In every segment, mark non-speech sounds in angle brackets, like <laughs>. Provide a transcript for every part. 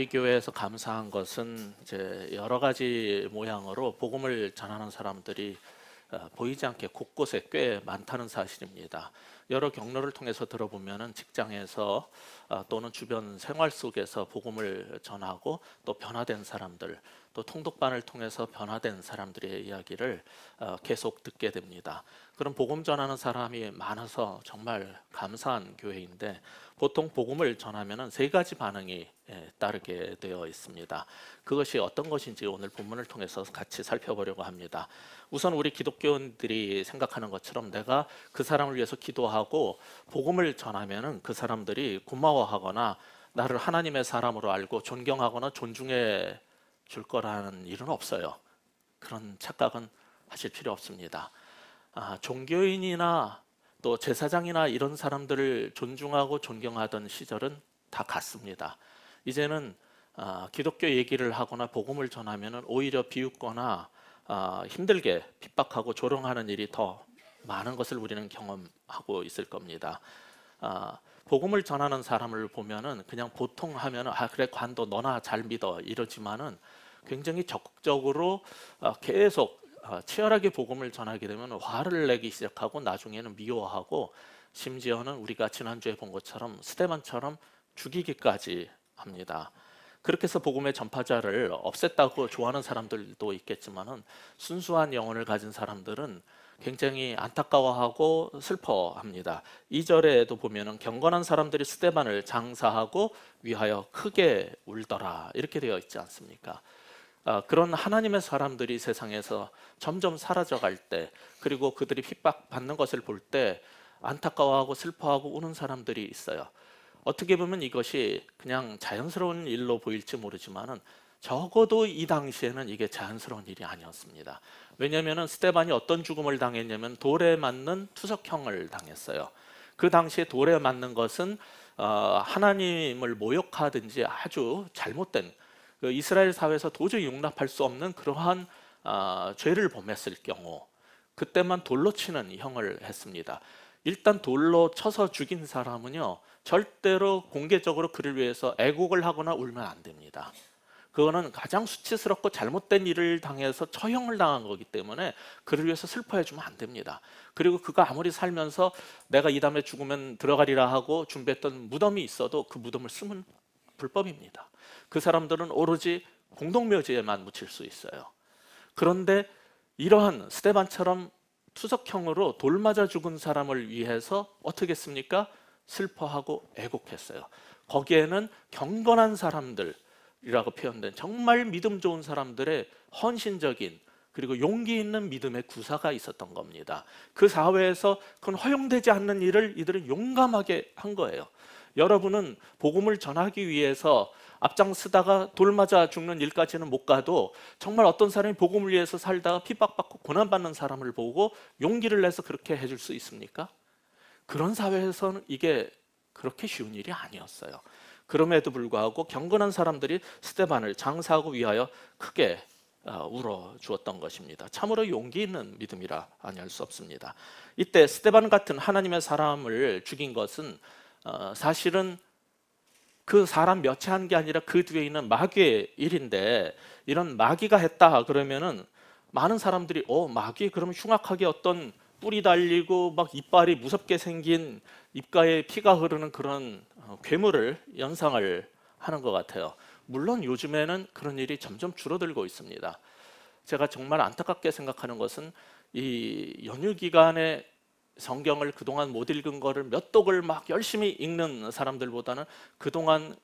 우리 교회에서 감사한 것은 이제 여러 가지 모양으로 복음을 전하는 사람들이 어, 보이지 않게 곳곳에 꽤 많다는 사실입니다. 여러 경로를 통해서 들어보면 직장에서 어, 또는 주변 생활 속에서 복음을 전하고 또 변화된 사람들 또 통독반을 통해서 변화된 사람들의 이야기를 어, 계속 듣게 됩니다. 그런 복음 전하는 사람이 많아서 정말 감사한 교회인데 보통 복음을 전하면세 가지 반응이 예, 따르게 되어 있습니다. 그것이 어떤 것인지 오늘 본문을 통해서 같이 살펴보려고 합니다. 우선 우리 기독교인들이 생각하는 것처럼 내가 그 사람을 위해서 기도하고 복음을 전하면그 사람들이 고마워하거나 나를 하나님의 사람으로 알고 존경하거나 존중해 줄 거라는 일은 없어요. 그런 착각은 하실 필요 없습니다. 아, 종교인이나 또 제사장이나 이런 사람들을 존중하고 존경하던 시절은 다 갔습니다. 이제는 아, 기독교 얘기를 하거나 복음을 전하면 오히려 비웃거나 아, 힘들게 핍박하고 조롱하는 일이 더 많은 것을 우리는 경험하고 있을 겁니다. 아, 복음을 전하는 사람을 보면은 그냥 보통 하면은 아 그래 관도 너나 잘 믿어 이러지만은 굉장히 적극적으로 어, 계속 어, 치열하게 복음을 전하게 되면 화를 내기 시작하고 나중에는 미워하고 심지어는 우리가 지난주에 본 것처럼 스테반처럼 죽이기까지 합니다. 그렇게 해서 복음의 전파자를 없앴다고 좋아하는 사람들도 있겠지만은 순수한 영혼을 가진 사람들은 굉장히 안타까워하고 슬퍼합니다. 2절에도 보면은 경건한 사람들이 스테반을 장사하고 위하여 크게 울더라 이렇게 되어 있지 않습니까? 어, 그런 하나님의 사람들이 세상에서 점점 사라져갈 때 그리고 그들이 핍박받는 것을 볼 때 안타까워하고 슬퍼하고 우는 사람들이 있어요. 어떻게 보면 이것이 그냥 자연스러운 일로 보일지 모르지만은 적어도 이 당시에는 이게 자연스러운 일이 아니었습니다. 왜냐하면 스테반이 어떤 죽음을 당했냐면 돌에 맞는 투석형을 당했어요. 그 당시에 돌에 맞는 것은 어, 하나님을 모욕하든지 아주 잘못된 그 이스라엘 사회에서 도저히 용납할 수 없는 그러한 아, 죄를 범했을 경우 그때만 돌로 치는 형을 했습니다. 일단 돌로 쳐서 죽인 사람은요 절대로 공개적으로 그를 위해서 애국을 하거나 울면 안 됩니다. 그거는 가장 수치스럽고 잘못된 일을 당해서 처형을 당한 거기 때문에 그를 위해서 슬퍼해 주면 안 됩니다. 그리고 그가 아무리 살면서 내가 이 다음에 죽으면 들어가리라 하고 준비했던 무덤이 있어도 그 무덤을 쓰면 불법입니다. 그 사람들은 오로지 공동묘지에만 묻힐 수 있어요. 그런데 이러한 스테반처럼 투석형으로 돌 맞아 죽은 사람을 위해서 어떻게 했습니까? 슬퍼하고 애곡했어요. 거기에는 경건한 사람들이라고 표현된 정말 믿음 좋은 사람들의 헌신적인 그리고 용기 있는 믿음의 구사가 있었던 겁니다. 그 사회에서 그건 허용되지 않는 일을 이들은 용감하게 한 거예요. 여러분은 복음을 전하기 위해서 앞장서다가 돌맞아 죽는 일까지는 못 가도 정말 어떤 사람이 복음을 위해서 살다가 핍박받고 고난받는 사람을 보고 용기를 내서 그렇게 해줄 수 있습니까? 그런 사회에서는 이게 그렇게 쉬운 일이 아니었어요. 그럼에도 불구하고 경건한 사람들이 스테반을 장사하고 위하여 크게 어, 울어 주었던 것입니다. 참으로 용기 있는 믿음이라 아니할 수 없습니다. 이때 스테반 같은 하나님의 사람을 죽인 것은 어, 사실은 그 사람 몇채한게 아니라 그 뒤에 있는 마귀의 일인데 이런 마귀가 했다 그러면은 많은 사람들이 어 마귀 그러면 흉악하게 어떤 뿔이 달리고 막 이빨이 무섭게 생긴 입가에 피가 흐르는 그런 어, 괴물을 연상을 하는 것 같아요. 물론 요즘에는 그런 일이 점점 줄어들고 있습니다. 제가 정말 안타깝게 생각하는 것은 이 연휴 기간에 성경을 그동안 못 읽은 거를 몇 독을 막 열심히 읽는 사람들보다는 그동안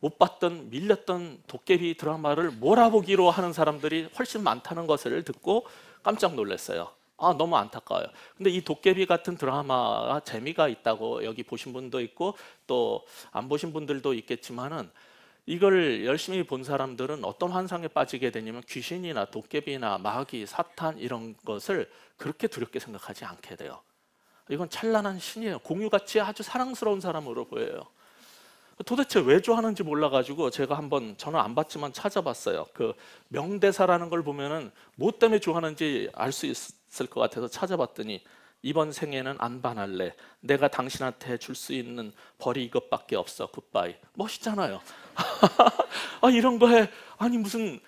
못 봤던 밀렸던 도깨비 드라마를 몰아보기로 하는 사람들이 훨씬 많다는 것을 듣고 깜짝 놀랐어요. 아 너무 안타까워요. 근데 이 도깨비 같은 드라마가 재미가 있다고 여기 보신 분도 있고 또 안 보신 분들도 있겠지만은 이걸 열심히 본 사람들은 어떤 환상에 빠지게 되냐면 귀신이나 도깨비나 마귀, 사탄 이런 것을 그렇게 두렵게 생각하지 않게 돼요. 이건 찬란한 신이에요. 공유같이 아주 사랑스러운 사람으로 보여요. 도대체 왜 좋아하는지 몰라가지고 제가 한번 저는 안 봤지만 찾아봤어요. 그 명대사라는 걸 보면은 뭐 때문에 좋아하는지 알 수 있을 것 같아서 찾아봤더니 이번 생에는 안 반할래. 내가 당신한테 줄 수 있는 벌이 이것밖에 없어. 굿바이. 멋있잖아요. <laughs> 아 이런 거 해. 아니 무슨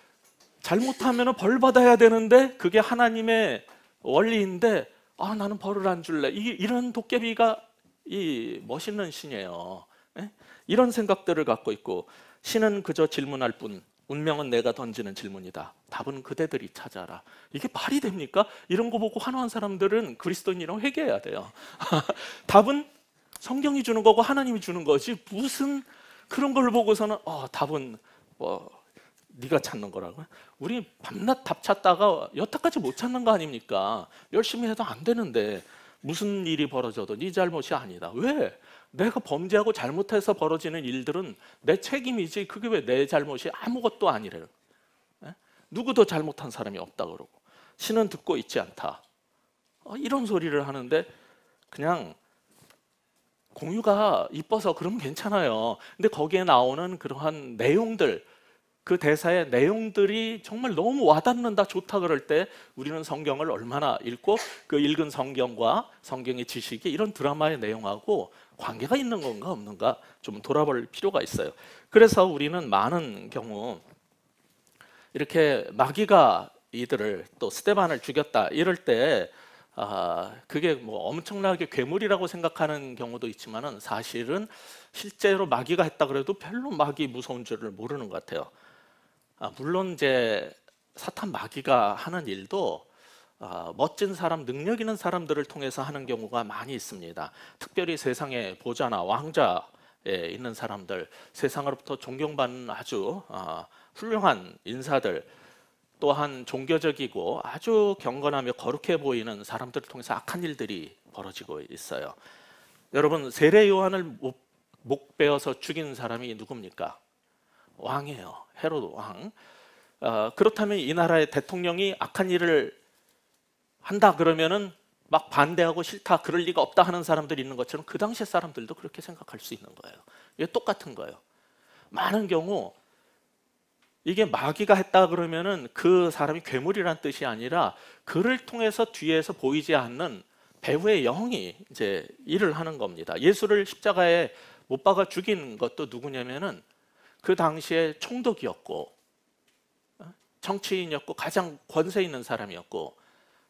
잘못하면 벌 받아야 되는데 그게 하나님의 원리인데 아 나는 벌을 안 줄래. 이, 이런 도깨비가 이 멋있는 신이에요. 예? 이런 생각들을 갖고 있고 신은 그저 질문할 뿐 운명은 내가 던지는 질문이다. 답은 그대들이 찾아라. 이게 말이 됩니까? 이런 거 보고 환호한 사람들은 그리스도인이라고 회개해야 돼요. <laughs> 답은 성경이 주는 거고 하나님이 주는 거지 무슨 그런 걸 보고서는 어, 답은 뭐 네가 찾는 거라고? 우리 밤낮 답 찾다가 여태까지 못 찾는 거 아닙니까? 열심히 해도 안 되는데 무슨 일이 벌어져도 네 잘못이 아니다. 왜? 내가 범죄하고 잘못해서 벌어지는 일들은 내 책임이지 그게 왜 내 잘못이 아무것도 아니래요. 예? 누구도 잘못한 사람이 없다 그러고 신은 듣고 있지 않다. 어, 이런 소리를 하는데 그냥 공유가 이뻐서 그럼 괜찮아요. 근데 거기에 나오는 그러한 내용들 그 대사의 내용들이 정말 너무 와닿는다 좋다 그럴 때 우리는 성경을 얼마나 읽고 그 읽은 성경과 성경의 지식이 이런 드라마의 내용하고 관계가 있는 건가 없는가 좀 돌아볼 필요가 있어요. 그래서 우리는 많은 경우 이렇게 마귀가 이들을 또 스테반을 죽였다 이럴 때 아, 그게 뭐 엄청나게 괴물이라고 생각하는 경우도 있지만은 사실은 실제로 마귀가 했다 그래도 별로 마귀 무서운 줄을 모르는 것 같아요. 아, 물론 이제 사탄 마귀가 하는 일도 어, 멋진 사람, 능력 있는 사람들을 통해서 하는 경우가 많이 있습니다. 특별히 세상의 보좌나 왕자에 있는 사람들, 세상으로부터 존경받는 아주 어, 훌륭한 인사들, 또한 종교적이고 아주 경건하며 거룩해 보이는 사람들을 통해서 악한 일들이 벌어지고 있어요. 여러분 세례 요한을 목 베어서 죽인 사람이 누굽니까? 왕이에요. 헤롯 왕. 어, 그렇다면 이 나라의 대통령이 악한 일을 한다 그러면은 막 반대하고 싫다 그럴 리가 없다 하는 사람들이 있는 것처럼 그 당시 사람들도 그렇게 생각할 수 있는 거예요. 이게 똑같은 거예요. 많은 경우 이게 마귀가 했다 그러면은 그 사람이 괴물이란 뜻이 아니라 그를 통해서 뒤에서 보이지 않는 배후의 영이 이제 일을 하는 겁니다. 예수를 십자가에 못 박아 죽인 것도 누구냐면은 그 당시에 총독이었고 정치인이었고 어? 가장 권세 있는 사람이었고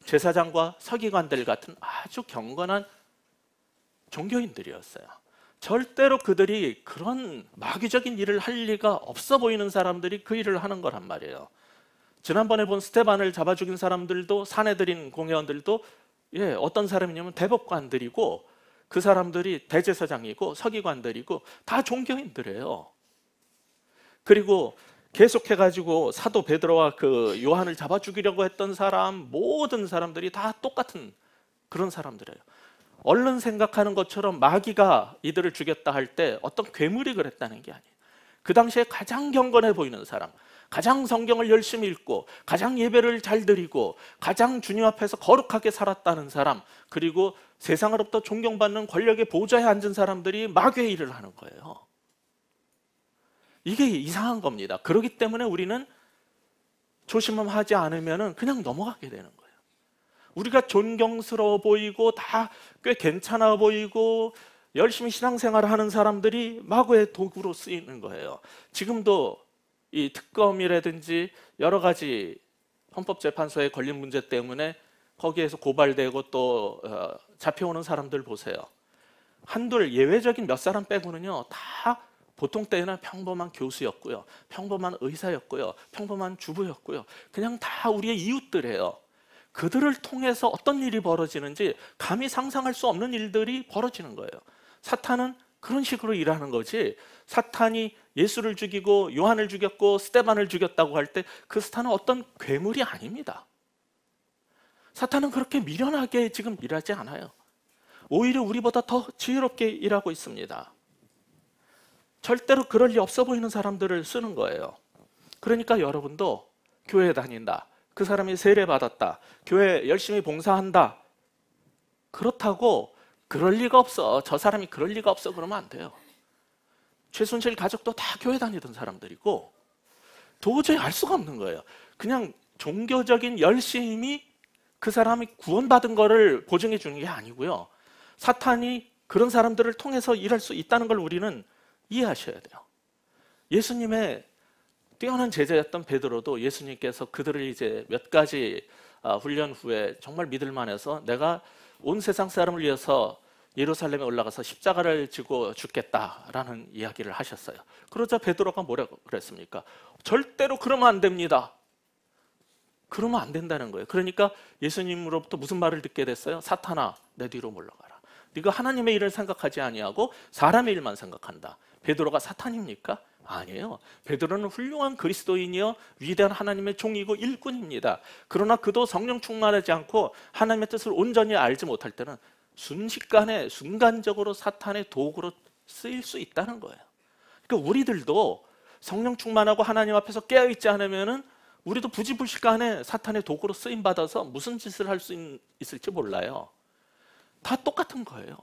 제사장과 서기관들 같은 아주 경건한 종교인들이었어요. 절대로 그들이 그런 마귀적인 일을 할 리가 없어 보이는 사람들이 그 일을 하는 거란 말이에요. 지난번에 본 스테반을 잡아 죽인 사람들도 사내들인 공회원들도 예, 어떤 사람이냐면 대법관들이고 그 사람들이 대제사장이고 서기관들이고 다 종교인들이에요. 그리고 계속해 가지고 사도 베드로와 그 요한을 잡아 죽이려고 했던 사람 모든 사람들이 다 똑같은 그런 사람들이에요. 얼른 생각하는 것처럼 마귀가 이들을 죽였다 할 때 어떤 괴물이 그랬다는 게 아니에요. 그 당시에 가장 경건해 보이는 사람, 가장 성경을 열심히 읽고, 가장 예배를 잘 드리고, 가장 주님 앞에서 거룩하게 살았다는 사람, 그리고 세상으로부터 존경받는 권력의 보좌에 앉은 사람들이 마귀의 일을 하는 거예요. 이게 이상한 겁니다. 그렇기 때문에 우리는 조심하지 않으면 그냥 넘어가게 되는 거예요. 우리가 존경스러워 보이고 다 꽤 괜찮아 보이고 열심히 신앙생활을 하는 사람들이 마구의 도구로 쓰이는 거예요. 지금도 이 특검이라든지 여러 가지 헌법재판소에 걸린 문제 때문에 거기에서 고발되고 또 어, 잡혀오는 사람들 보세요. 한둘 예외적인 몇 사람 빼고는요 다 보통 때는 평범한 교수였고요. 평범한 의사였고요. 평범한 주부였고요. 그냥 다 우리의 이웃들이에요. 그들을 통해서 어떤 일이 벌어지는지 감히 상상할 수 없는 일들이 벌어지는 거예요. 사탄은 그런 식으로 일하는 거지. 사탄이 예수를 죽이고 요한을 죽였고 스테반을 죽였다고 할 때 그 사탄은 어떤 괴물이 아닙니다. 사탄은 그렇게 미련하게 지금 일하지 않아요. 오히려 우리보다 더 지혜롭게 일하고 있습니다. 절대로 그럴 리 없어 보이는 사람들을 쓰는 거예요. 그러니까 여러분도 교회 에 다닌다. 그 사람이 세례 받았다. 교회 열심히 봉사한다. 그렇다고 그럴 리가 없어. 저 사람이 그럴 리가 없어. 그러면 안 돼요. 최순실 가족도 다 교회 다니던 사람들이고 도저히 알 수가 없는 거예요. 그냥 종교적인 열심이 그 사람이 구원받은 거를 보증해 주는 게 아니고요. 사탄이 그런 사람들을 통해서 일할 수 있다는 걸 우리는 이해하셔야 돼요. 예수님의 뛰어난 제자였던 베드로도 예수님께서 그들을 이제 몇 가지 아, 훈련 후에 정말 믿을 만해서 내가 온 세상 사람을 위해서 예루살렘에 올라가서 십자가를 지고 죽겠다라는 이야기를 하셨어요. 그러자 베드로가 뭐라고 그랬습니까? 절대로 그러면 안 됩니다. 그러면 안 된다는 거예요. 그러니까 예수님으로부터 무슨 말을 듣게 됐어요? 사탄아, 내 뒤로 물러가라. 네가 하나님의 일을 생각하지 아니하고 사람의 일만 생각한다. 베드로가 사탄입니까? 아니에요. 베드로는 훌륭한 그리스도인이요 위대한 하나님의 종이고 일꾼입니다. 그러나 그도 성령 충만하지 않고 하나님의 뜻을 온전히 알지 못할 때는 순식간에 순간적으로 사탄의 도구로 쓰일 수 있다는 거예요. 그러니까 우리들도 성령 충만하고 하나님 앞에서 깨어 있지 않으면은 우리도 부지불식간에 사탄의 도구로 쓰임 받아서 무슨 짓을 할 수 있을지 몰라요. 다 똑같은 거예요.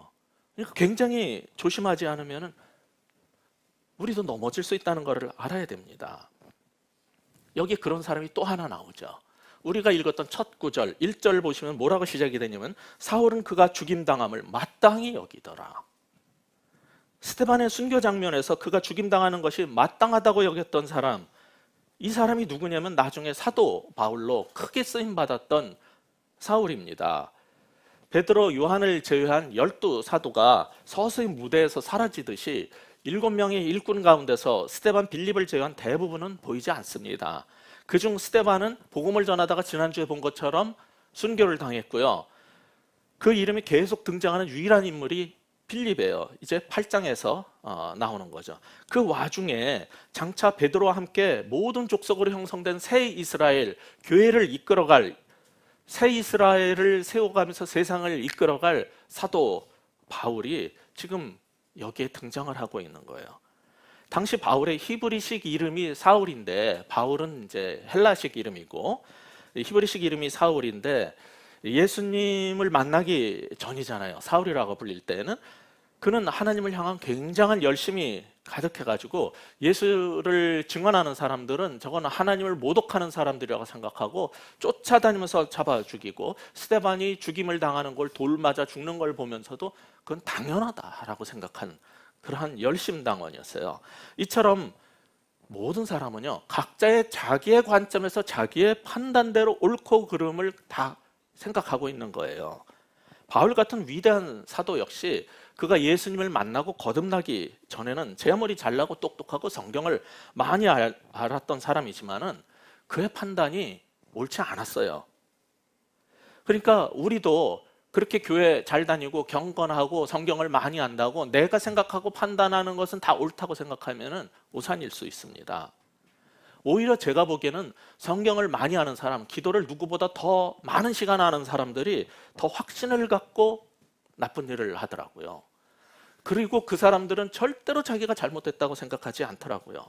그러니까 굉장히 조심하지 않으면은 우리도 넘어질 수 있다는 것을 알아야 됩니다. 여기 그런 사람이 또 하나 나오죠. 우리가 읽었던 첫 구절 1절 보시면 뭐라고 시작이 되냐면 사울은 그가 죽임당함을 마땅히 여기더라. 스테반의 순교 장면에서 그가 죽임당하는 것이 마땅하다고 여겼던 사람 이 사람이 누구냐면 나중에 사도 바울로 크게 쓰임 받았던 사울입니다. 베드로 요한을 제외한 열두 사도가 서서히 무대에서 사라지듯이 일곱 명의 일꾼 가운데서 스테반 빌립을 제외한 대부분은 보이지 않습니다. 그 중 스테반은 복음을 전하다가 지난주에 본 것처럼 순교를 당했고요. 그 이름이 계속 등장하는 유일한 인물이 빌립이에요. 이제 8장에서 어, 나오는 거죠. 그 와중에 장차 베드로와 함께 모든 족속으로 형성된 새 이스라엘 교회를 이끌어갈 새 이스라엘을 세워가면서 세상을 이끌어갈 사도 바울이 지금 여기에 등장을 하고 있는 거예요. 당시 바울의 히브리식 이름이 사울인데 바울은 이제 헬라식 이름이고 히브리식 이름이 사울인데 예수님을 만나기 전이잖아요. 사울이라고 불릴 때는 그는 하나님을 향한 굉장한 열심이 가득해가지고 예수를 증언하는 사람들은 저건 하나님을 모독하는 사람들이라고 생각하고 쫓아다니면서 잡아 죽이고 스테반이 죽임을 당하는 걸 돌 맞아 죽는 걸 보면서도 그건 당연하다라고 생각한 그러한 열심당원이었어요. 이처럼 모든 사람은요 각자의 자기의 관점에서 자기의 판단대로 옳고 그름을 다 생각하고 있는 거예요. 바울 같은 위대한 사도 역시 그가 예수님을 만나고 거듭나기 전에는 제 아무리 잘나고 똑똑하고 성경을 많이 알았던 사람이지만은 그의 판단이 옳지 않았어요. 그러니까 우리도 그렇게 교회 잘 다니고 경건하고 성경을 많이 안다고 내가 생각하고 판단하는 것은 다 옳다고 생각하면우 오산일 수 있습니다. 오히려 제가 보기에는 성경을 많이 아는 사람, 기도를 누구보다 더 많은 시간 하는 사람들이 더 확신을 갖고 나쁜 일을 하더라고요. 그리고 그 사람들은 절대로 자기가 잘못했다고 생각하지 않더라고요.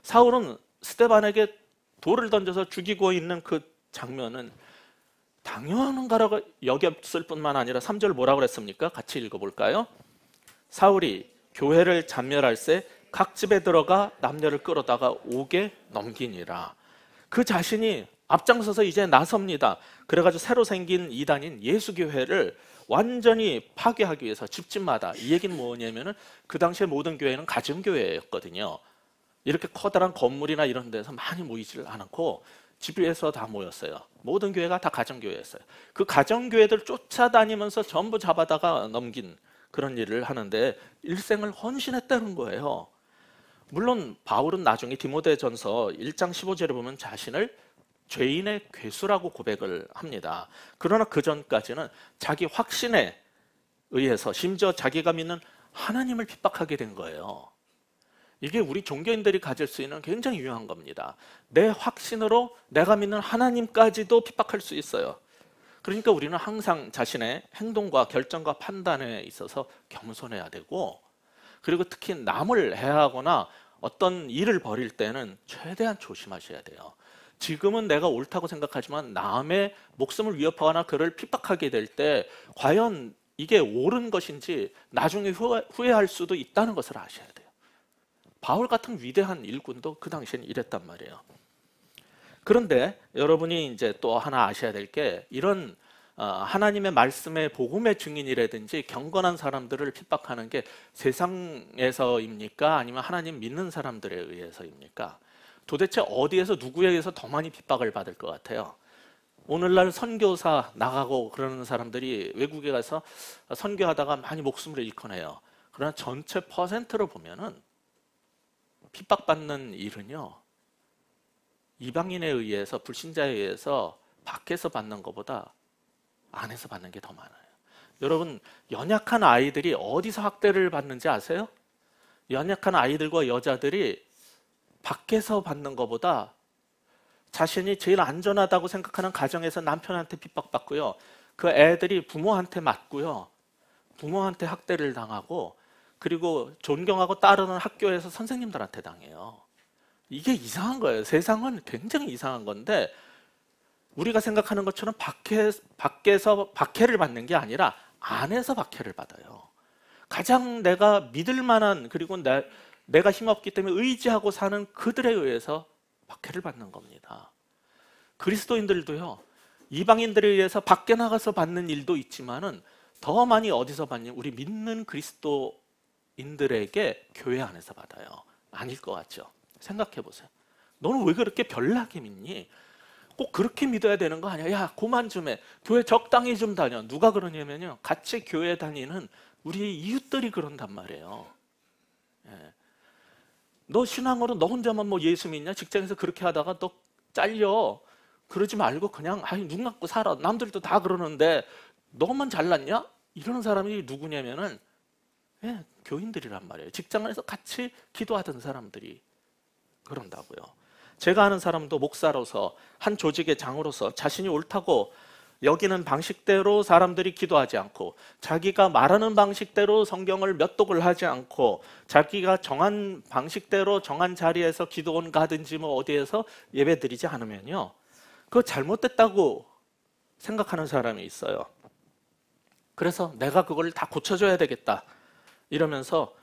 사울은 스테반에게 돌을 던져서 죽이고 있는 그 장면은 당연한가라고 여겼을 뿐만 아니라 3절 뭐라고 그랬습니까? 같이 읽어볼까요? 사울이 교회를 잔멸할 새 각 집에 들어가 남녀를 끌어다가 옥에 넘기니라. 그 자신이 앞장서서 이제 나섭니다. 그래가지고 새로 생긴 이단인 예수교회를 완전히 파괴하기 위해서 집집마다 이 얘기는 뭐냐면은 그 당시에 모든 교회는 가정교회였거든요. 이렇게 커다란 건물이나 이런 데서 많이 모이질 않았고 집에서 다 모였어요. 모든 교회가 다 가정교회였어요. 그 가정교회들 쫓아다니면서 전부 잡아다가 넘긴 그런 일을 하는데 일생을 헌신했다는 거예요. 물론 바울은 나중에 디모데전서 1장 15절에 보면 자신을 죄인의 괴수라고 고백을 합니다. 그러나 그 전까지는 자기 확신에 의해서 심지어 자기가 믿는 하나님을 핍박하게 된 거예요. 이게 우리 종교인들이 가질 수 있는 굉장히 유용한 겁니다. 내 확신으로 내가 믿는 하나님까지도 핍박할 수 있어요. 그러니까 우리는 항상 자신의 행동과 결정과 판단에 있어서 겸손해야 되고 그리고 특히 남을 해하거나 어떤 일을 벌일 때는 최대한 조심하셔야 돼요. 지금은 내가 옳다고 생각하지만 남의 목숨을 위협하거나 그를 핍박하게 될 때 과연 이게 옳은 것인지 나중에 후회할 수도 있다는 것을 아셔야 돼요. 바울 같은 위대한 일꾼도 그 당시엔 이랬단 말이에요. 그런데 여러분이 이제 또 하나 아셔야 될 게 이런 어, 하나님의 말씀의 복음의 증인이라든지 경건한 사람들을 핍박하는 게 세상에서입니까? 아니면 하나님 믿는 사람들에 의해서입니까? 도대체 어디에서 누구에게서 더 많이 핍박을 받을 것 같아요? 오늘날 선교사 나가고 그러는 사람들이 외국에 가서 선교하다가 많이 목숨을 잃거나 요 그러나 전체 퍼센트로 보면은 핍박받는 일은요. 이방인에 의해서 불신자에 의해서 밖에서 받는 것보다 안에서 받는 게 더 많아요. 여러분 연약한 아이들이 어디서 학대를 받는지 아세요? 연약한 아이들과 여자들이 밖에서 받는 것보다 자신이 제일 안전하다고 생각하는 가정에서 남편한테 핍박받고요. 그 애들이 부모한테 맞고요. 부모한테 학대를 당하고 그리고 존경하고 따르는 학교에서 선생님들한테 당해요. 이게 이상한 거예요. 세상은 굉장히 이상한 건데 우리가 생각하는 것처럼 밖에, 밖에서 박해를 받는 게 아니라 안에서 박해를 받아요. 가장 내가 믿을 만한 그리고 내, 내가 힘없기 때문에 의지하고 사는 그들에 의해서 박해를 받는 겁니다. 그리스도인들도요. 이방인들에 의해서 밖에 나가서 받는 일도 있지만은 더 많이 어디서 받냐? 우리 믿는 그리스도 인들에게 교회 안에서 받아요. 아닐 것 같죠? 생각해 보세요. 너는 왜 그렇게 별나게 믿니? 꼭 그렇게 믿어야 되는 거 아니야? 야, 그만좀 해. 교회 적당히 좀 다녀. 누가 그러냐면요. 같이 교회 다니는 우리 이웃들이 그런단 말이에요. 예. 너 신앙으로 너 혼자만 뭐 예수 믿냐? 직장에서 그렇게 하다가 너 잘려. 그러지 말고 그냥 아니 눈 감고 살아. 남들도 다 그러는데 너만 잘났냐? 이러는 사람이 누구냐면은 예, 교인들이란 말이에요. 직장에서 같이 기도하던 사람들이 그런다고요. 제가 아는 사람도 목사로서 한 조직의 장으로서 자신이 옳다고 여기는 방식대로 사람들이 기도하지 않고 자기가 말하는 방식대로 성경을 몇 독을 하지 않고 자기가 정한 방식대로 정한 자리에서 기도원 가든지 뭐 어디에서 예배드리지 않으면요. 그거 잘못됐다고 생각하는 사람이 있어요. 그래서 내가 그걸 다 고쳐줘야 되겠다. 이러면서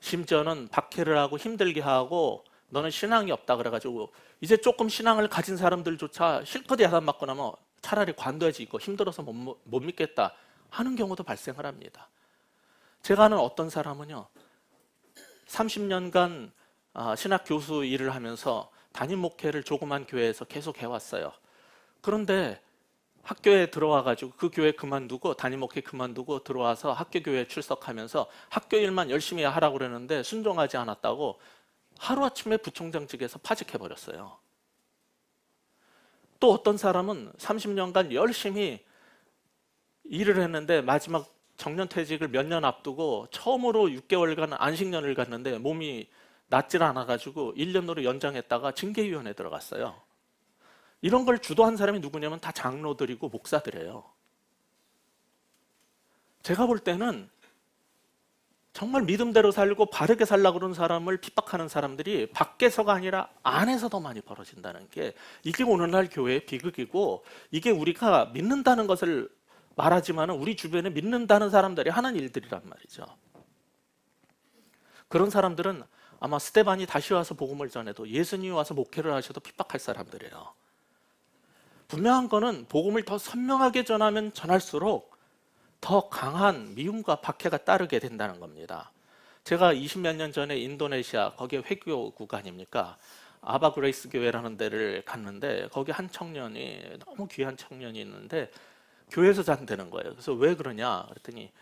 심지어는 박해를 하고 힘들게 하고 너는 신앙이 없다 그래가지고 이제 조금 신앙을 가진 사람들조차 실컷 야단 맞고 나면 차라리 관둬야지 이거 힘들어서 못, 못 믿겠다 하는 경우도 발생을 합니다. 제가 아는 어떤 사람은요 30년간 아, 신학 교수 일을 하면서 담임 목회를 조그만 교회에서 계속 해왔어요. 그런데 학교에 들어와 가지고 그 교회 그만두고 담임 목회 그만두고 들어와서 학교 교회 출석하면서 학교 일만 열심히 하라고 그랬는데 순종하지 않았다고 하루아침에 부총장직에서 파직해 버렸어요. 또 어떤 사람은 30년간 열심히 일을 했는데 마지막 정년 퇴직을 몇 년 앞두고 처음으로 6개월간 안식년을 갔는데 몸이 낫질 않아 가지고 1년으로 연장했다가 징계위원회 들어갔어요. 이런 걸 주도한 사람이 누구냐면 다 장로들이고 목사들이에요. 제가 볼 때는 정말 믿음대로 살고 바르게 살라고 그런 사람을 핍박하는 사람들이 밖에서가 아니라 안에서 더 많이 벌어진다는 게 이게 오늘날 교회의 비극이고 이게 우리가 믿는다는 것을 말하지만 우리 주변에 믿는다는 사람들이 하는 일들이란 말이죠. 그런 사람들은 아마 스테반이 다시 와서 복음을 전해도 예수님이 와서 목회를 하셔도 핍박할 사람들이에요. 분명한 거는 복음을 더 선명하게 전하면 전할수록 더 강한 미움과 박해가 따르게 된다는 겁니다. 제가 20몇 년 전에 인도네시아 거기에 회교구간입니까 아바그레이스 교회라는 데를 갔는데 거기 한 청년이 너무 귀한 청년이 있는데 교회에서 잔다는 거예요. 그래서 왜 그러냐 그랬더니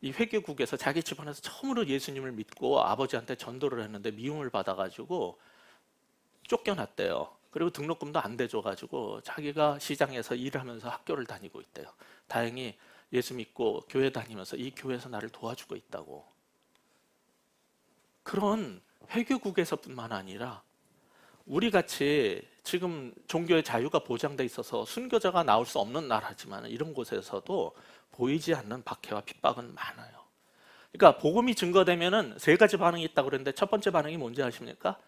이 회교국에서 자기 집안에서 처음으로 예수님을 믿고 아버지한테 전도를 했는데 미움을 받아가지고 쫓겨났대요. 그리고 등록금도 안 대줘가지고 자기가 시장에서 일하면서 학교를 다니고 있대요. 다행히 예수 믿고 교회 다니면서 이 교회에서 나를 도와주고 있다고. 그런 회교국에서뿐만 아니라 우리 같이 지금 종교의 자유가 보장돼 있어서 순교자가 나올 수 없는 나라지만 이런 곳에서도 보이지 않는 박해와 핍박은 많아요. 그러니까 복음이 증거되면은 세 가지 반응이 있다고 그랬는데 첫 번째 반응이 뭔지 아십니까?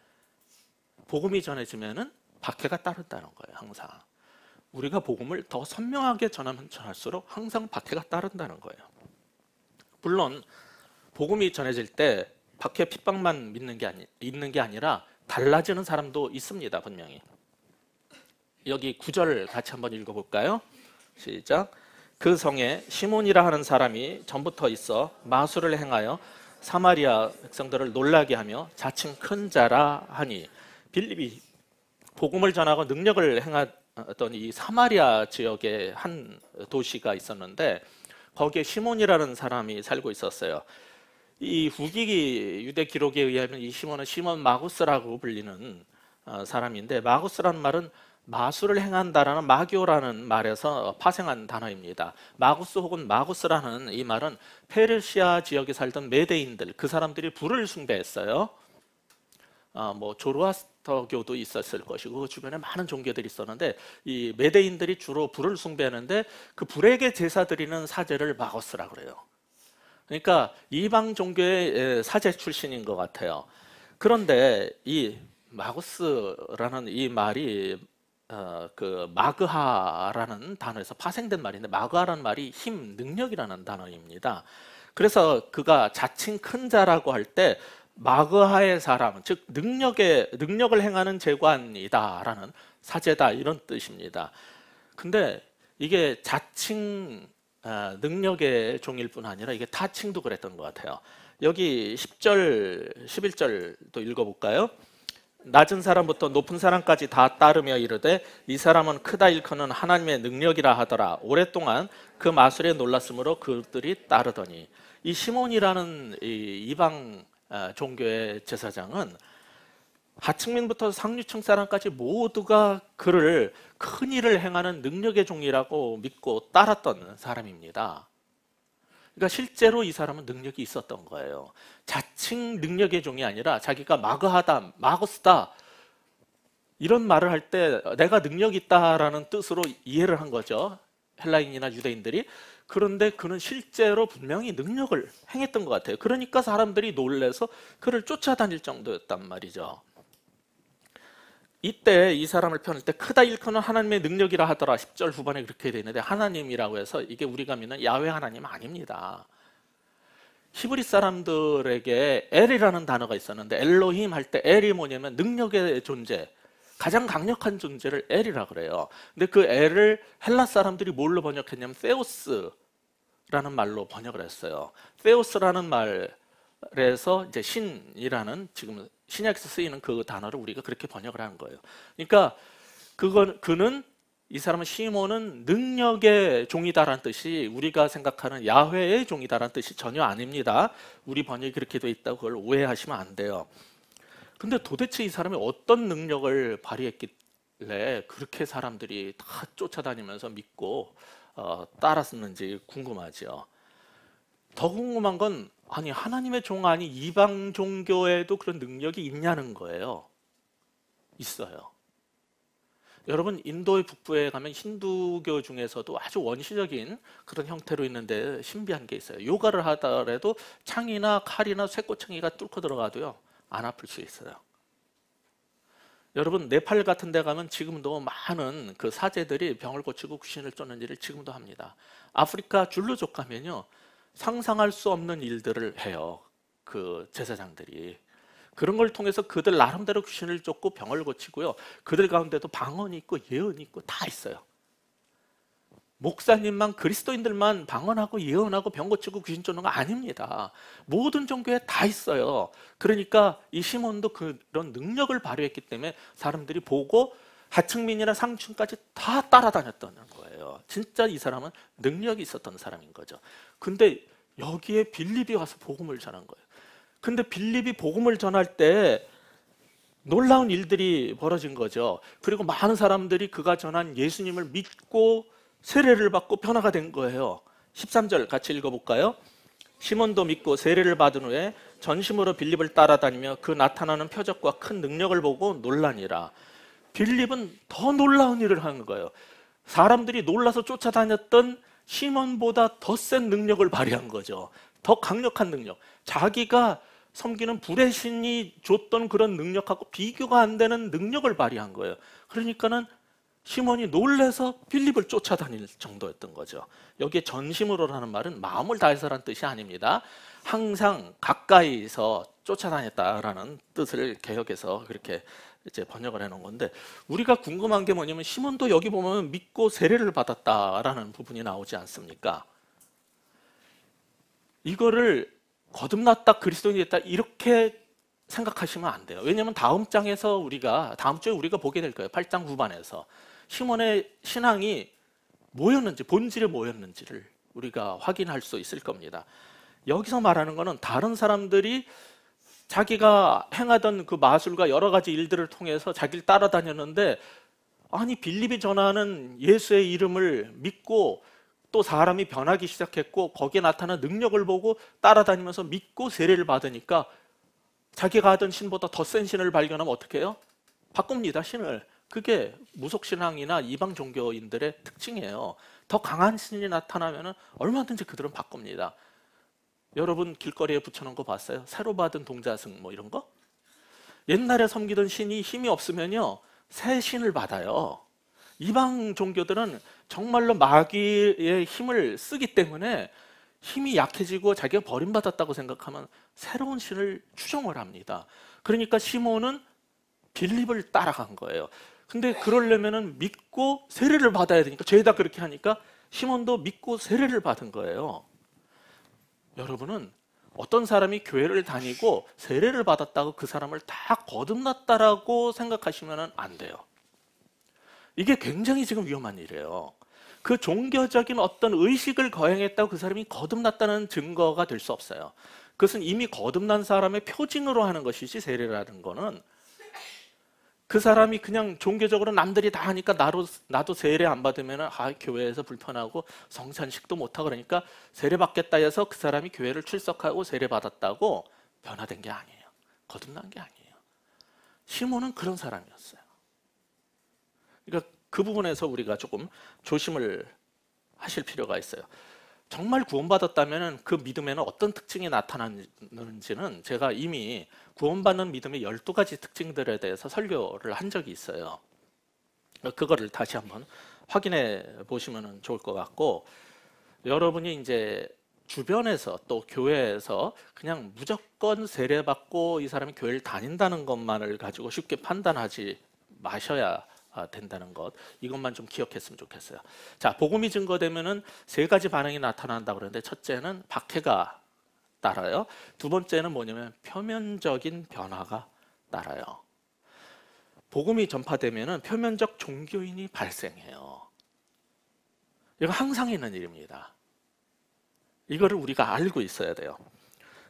복음이 전해지면은 박해가 따른다는 거예요. 항상. 우리가 복음을 더 선명하게 전하면 전할수록 항상 박해가 따른다는 거예요. 물론 복음이 전해질 때 박해 핍박만 믿는 게 아니 있는 게 아니라 달라지는 사람도 있습니다. 분명히. 여기 구절 같이 한번 읽어 볼까요? 시작. 그 성에 시몬이라 하는 사람이 전부터 있어 마술을 행하여 사마리아 백성들을 놀라게 하며 자칭 큰 자라 하니 빌립이 복음을 전하고 능력을 행하던 이 사마리아 지역의 한 도시가 있었는데 거기에 시몬이라는 사람이 살고 있었어요. 이 후기기 유대 기록에 의하면 이 시몬은 시몬 마구스라고 불리는 어, 사람인데 마구스라는 말은 마술을 행한다라는 마교라는 말에서 파생한 단어입니다. 마구스 혹은 마구스라는 이 말은 페르시아 지역에 살던 메데인들 그 사람들이 불을 숭배했어요. 어, 뭐 조로아스터교도 있었을 것이고 그 주변에 많은 종교들이 있었는데 이 메데인들이 주로 불을 숭배하는데 그 불에게 제사 드리는 사제를 마거스라 그래요. 그러니까 이방 종교의 사제 출신인 것 같아요. 그런데 이 마거스라는 이 말이 어, 그 마그하라는 단어에서 파생된 말인데 마그하라는 말이 힘, 능력이라는 단어입니다. 그래서 그가 자칭 큰 자라고 할때 마그하의 사람, 즉 능력의 능력을 행하는 재관이다라는 사제다 이런 뜻입니다. 근데 이게 자칭 어, 능력의 종일 뿐 아니라 이게 타칭도 그랬던 것 같아요. 여기 10절, 11절도 읽어볼까요? 낮은 사람부터 높은 사람까지 다 따르며 이르되 이 사람은 크다 일컫는 하나님의 능력이라 하더라. 오랫동안 그 마술에 놀랐으므로 그들이 따르더니 이 시몬이라는 이 이방 아, 종교의 제사장은 하층민부터 상류층 사람까지 모두가 그를 큰 일을 행하는 능력의 종이라고 믿고 따랐던 사람입니다. 그러니까 실제로 이 사람은 능력이 있었던 거예요. 자칭 능력의 종이 아니라 자기가 마그하다, 마거스다 이런 말을 할 때 내가 능력 있다라는 뜻으로 이해를 한 거죠. 헬라인이나 유대인들이 그런데 그는 실제로 분명히 능력을 행했던 것 같아요. 그러니까 사람들이 놀래서 그를 쫓아다닐 정도였단 말이죠. 이때 이 사람을 펴낼 때 크다 일컫는 하나님의 능력이라 하더라 10절 후반에 그렇게 되는데 하나님이라고 해서 이게 우리가 믿는 야외 하나님 아닙니다. 히브리 사람들에게 엘이라는 단어가 있었는데 엘로힘 할 때 엘이 뭐냐면 능력의 존재 가장 강력한 존재를 엘이라 그래요. 근데 그 엘을 헬라 사람들이 뭘로 번역했냐면 세우스라는 말로 번역을 했어요. 세우스라는 말에서 이제 신이라는 지금 신약에서 쓰이는 그 단어를 우리가 그렇게 번역을 한 거예요. 그러니까 그건 그는 이 사람은 시몬은 능력의 종이다라는 뜻이 우리가 생각하는 야훼의 종이다라는 뜻이 전혀 아닙니다. 우리 번역이 그렇게 돼 있다고 그걸 오해하시면 안 돼요. 근데 도대체 이 사람이 어떤 능력을 발휘했길래 그렇게 사람들이 다 쫓아다니면서 믿고 어, 따랐는지 궁금하죠더 궁금한 건 아니 하나님의 종 아니 이방 종교에도 그런 능력이 있냐는 거예요. 있어요. 여러분 인도의 북부에 가면 힌두교 중에서도 아주 원시적인 그런 형태로 있는데 신비한 게 있어요. 요가를 하더라도 창이나 칼이나 쇠꼬챙이가 뚫고 들어가도요. 안 아플 수 있어요. 여러분 네팔 같은 데 가면 지금도 많은 그 사제들이 병을 고치고 귀신을 쫓는 일을 지금도 합니다. 아프리카 줄루족 가면요. 상상할 수 없는 일들을 해요. 그 제사장들이. 그런 걸 통해서 그들 나름대로 귀신을 쫓고 병을 고치고요. 그들 가운데도 방언이 있고 예언이 있고 다 있어요. 목사님만 그리스도인들만 방언하고 예언하고 병 고치고 귀신 쫓는 거 아닙니다. 모든 종교에 다 있어요. 그러니까 이 시몬도 그런 능력을 발휘했기 때문에 사람들이 보고 하층민이나 상층까지 다 따라다녔다는 거예요. 진짜 이 사람은 능력이 있었던 사람인 거죠. 근데 여기에 빌립이 와서 복음을 전한 거예요. 근데 빌립이 복음을 전할 때 놀라운 일들이 벌어진 거죠. 그리고 많은 사람들이 그가 전한 예수님을 믿고 세례를 받고 변화가 된 거예요. 13절 같이 읽어볼까요? 시몬도 믿고 세례를 받은 후에 전심으로 빌립을 따라다니며 그 나타나는 표적과 큰 능력을 보고 놀라니라. 빌립은 더 놀라운 일을 하 거예요. 사람들이 놀라서 쫓아다녔던 시몬보다 더 센 능력을 발휘한 거죠. 더 강력한 능력. 자기가 섬기는 불의 신이 줬던 그런 능력하고 비교가 안 되는 능력을 발휘한 거예요. 그러니까는 시몬이 놀래서 필립을 쫓아다닐 정도였던 거죠. 여기에 전심으로라는 말은 마음을 다해서라는 뜻이 아닙니다. 항상 가까이서 쫓아다녔다라는 뜻을 개혁해서 그렇게 이제 번역을 해놓은 건데 우리가 궁금한 게 뭐냐면 시몬도 여기 보면 믿고 세례를 받았다라는 부분이 나오지 않습니까? 이거를 거듭났다 그리스도인이 됐다 이렇게 생각하시면 안 돼요. 왜냐하면 다음 장에서 우리가 다음 주에 우리가 보게 될 거예요. 8장 후반에서 시몬의 신앙이 뭐였는지 본질이 뭐였는지를 우리가 확인할 수 있을 겁니다. 여기서 말하는 것은 다른 사람들이 자기가 행하던 그 마술과 여러 가지 일들을 통해서 자기를 따라다녔는데 아니 빌립이 전하는 예수의 이름을 믿고 또 사람이 변하기 시작했고 거기에 나타난 능력을 보고 따라다니면서 믿고 세례를 받으니까 자기가 하던 신보다 더 센 신을 발견하면 어떻게 해요? 바꿉니다 신을 그게 무속 신앙이나 이방 종교인들의 특징이에요. 더 강한 신이 나타나면 얼마든지 그들은 바꿉니다. 여러분 길거리에 붙여놓은 거 봤어요? 새로 받은 동자승 뭐 이런 거? 옛날에 섬기던 신이 힘이 없으면요 새 신을 받아요. 이방 종교들은 정말로 마귀의 힘을 쓰기 때문에 힘이 약해지고 자기가 버림받았다고 생각하면 새로운 신을 추종을 합니다. 그러니까 시몬은 빌립을 따라간 거예요. 근데 그러려면은 믿고 세례를 받아야 되니까 죄다 그렇게 하니까 시몬도 믿고 세례를 받은 거예요. 여러분은 어떤 사람이 교회를 다니고 세례를 받았다고 그 사람을 다 거듭났다라고 생각하시면 안 돼요. 이게 굉장히 지금 위험한 일이에요. 그 종교적인 어떤 의식을 거행했다고 그 사람이 거듭났다는 증거가 될 수 없어요. 그것은 이미 거듭난 사람의 표징으로 하는 것이지 세례라는 거는 그 사람이 그냥 종교적으로 남들이 다 하니까 나로, 나도 세례 안 받으면 아, 교회에서 불편하고 성찬식도 못하고 그러니까 세례 받겠다 해서 그 사람이 교회를 출석하고 세례 받았다고 변화된 게 아니에요. 거듭난 게 아니에요. 시몬은 그런 사람이었어요. 그러니까 그 부분에서 우리가 조금 조심을 하실 필요가 있어요. 정말 구원받았다면 그 믿음에는 어떤 특징이 나타나는지는 제가 이미 구원받는 믿음의 12가지 특징들에 대해서 설교를 한 적이 있어요. 그거를 다시 한번 확인해 보시면 좋을 것 같고 여러분이 이제 주변에서 또 교회에서 그냥 무조건 세례받고 이 사람이 교회를 다닌다는 것만을 가지고 쉽게 판단하지 마셔야 된다는 것 이것만 좀 기억했으면 좋겠어요. 자 복음이 증거되면은 세 가지 반응이 나타난다 그러는데 첫째는 박해가 따라요. 두 번째는 뭐냐면 표면적인 변화가 따라요. 복음이 전파되면은 표면적 종교인이 발생해요. 이거 항상 있는 일입니다. 이거를 우리가 알고 있어야 돼요.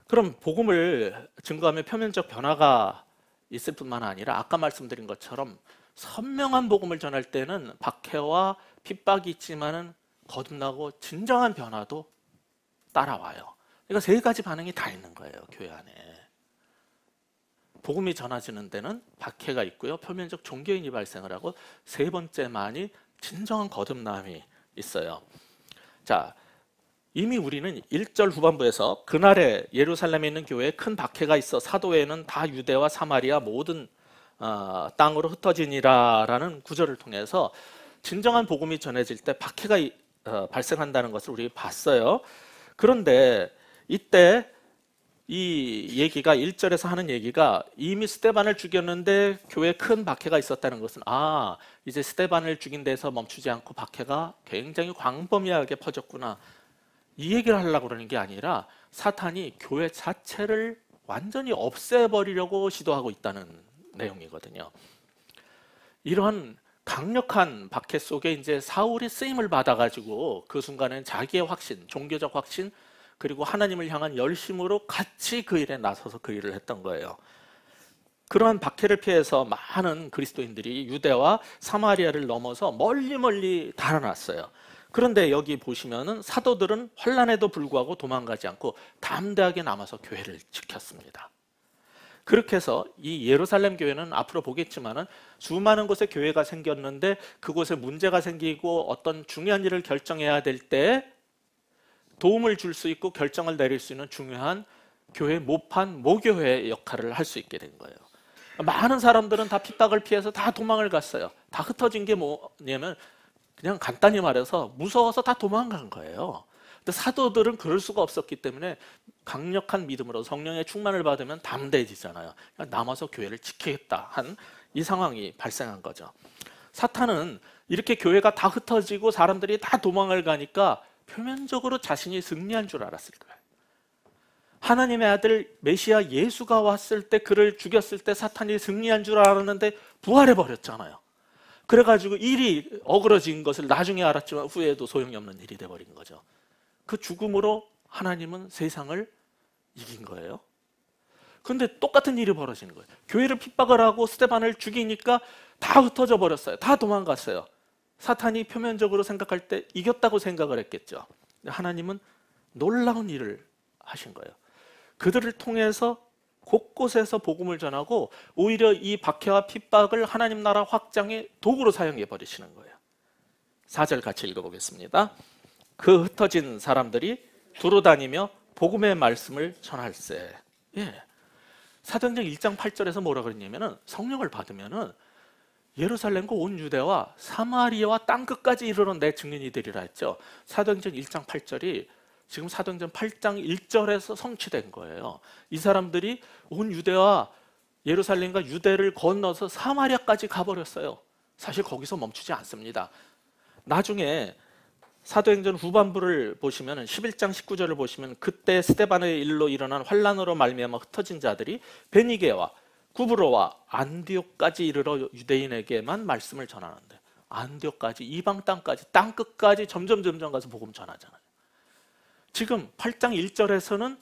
그럼 복음을 증거하면 표면적 변화가 있을 뿐만 아니라 아까 말씀드린 것처럼 선명한 복음을 전할 때는 박해와 핍박이 있지만은 거듭나고 진정한 변화도 따라와요. 그러니까 세 가지 반응이 다 있는 거예요 교회 안에. 복음이 전해지는 데는 박해가 있고요 표면적 종교인이 발생을 하고 세 번째만이 진정한 거듭남이 있어요. 자, 이미 우리는 1절 후반부에서 그날에 예루살렘에 있는 교회에 큰 박해가 있어 사도에는 다 유대와 사마리아 모든 어, 땅으로 흩어지니라라는 구절을 통해서 진정한 복음이 전해질 때 박해가 어, 발생한다는 것을 우리 봤어요. 그런데 이때 이 얘기가 1절에서 하는 얘기가 이미 스테반을 죽였는데 교회에 큰 박해가 있었다는 것은 아 이제 스테반을 죽인 데서 멈추지 않고 박해가 굉장히 광범위하게 퍼졌구나 이 얘기를 하려고 그러는 게 아니라 사탄이 교회 자체를 완전히 없애버리려고 시도하고 있다는 내용이거든요 이러한 강력한 박해 속에 이제 사울이 쓰임을 받아가지고 그 순간엔 자기의 확신, 종교적 확신, 그리고 하나님을 향한 열심으로 같이 그 일에 나서서 그 일을 했던 거예요. 그러한 박해를 피해서 많은 그리스도인들이 유대와 사마리아를 넘어서 멀리 멀리 달아났어요. 그런데 여기 보시면은 사도들은 환란에도 불구하고 도망가지 않고 담대하게 남아서 교회를 지켰습니다. 그렇게 해서 이 예루살렘 교회는 앞으로 보겠지만은 수많은 곳에 교회가 생겼는데 그곳에 문제가 생기고 어떤 중요한 일을 결정해야 될때 도움을 줄 수 있고 결정을 내릴 수 있는 중요한 교회 모판 모교회 역할을 할 수 있게 된 거예요. 많은 사람들은 다 핍박을 피해서 다 도망을 갔어요. 다 흩어진 게 뭐냐면 그냥 간단히 말해서 무서워서 다 도망간 거예요. 근데 사도들은 그럴 수가 없었기 때문에 강력한 믿음으로 성령의 충만을 받으면 담대해지잖아요. 그러니까 남아서 교회를 지키겠다 한 이 상황이 발생한 거죠. 사탄은 이렇게 교회가 다 흩어지고 사람들이 다 도망을 가니까 표면적으로 자신이 승리한 줄 알았을 거예요. 하나님의 아들 메시아 예수가 왔을 때 그를 죽였을 때 사탄이 승리한 줄 알았는데 부활해 버렸잖아요. 그래가지고 일이 어그러진 것을 나중에 알았지만 후에도 소용이 없는 일이 돼버린 거죠. 그 죽음으로 하나님은 세상을 이긴 거예요. 근데 똑같은 일이 벌어지는 거예요. 교회를 핍박을 하고 스테반을 죽이니까 다 흩어져 버렸어요. 다 도망갔어요. 사탄이 표면적으로 생각할 때 이겼다고 생각을 했겠죠. 하나님은 놀라운 일을 하신 거예요. 그들을 통해서 곳곳에서 복음을 전하고 오히려 이 박해와 핍박을 하나님 나라 확장의 도구로 사용해 버리시는 거예요. 4절 같이 읽어보겠습니다. 그 흩어진 사람들이 두루 다니며 복음의 말씀을 전할세. 예. 사도행 1장 8절에서 뭐라 그랬냐면은 성령을 받으면은 예루살렘과 온 유대와 사마리아와 땅 끝까지 이르는내 증인이들이라 했죠. 사도행전 1장 8절이 지금 사도행전 8장 1절에서 성취된 거예요. 이 사람들이 온 유대와 예루살렘과 유대를 건너서 사마리아까지 가버렸어요. 사실 거기서 멈추지 않습니다. 나중에 사도행전 후반부를 보시면 11장 19절을 보시면 그때 스테반의 일로 일어난 환란으로 말미암아 흩어진 자들이 베니게와 구브로와 안디옥까지 이르러 유대인에게만 말씀을 전하는데 안디옥까지 이방 땅까지 땅 끝까지 점점 점점 가서 복음 전하잖아요. 지금 8장 1절에서는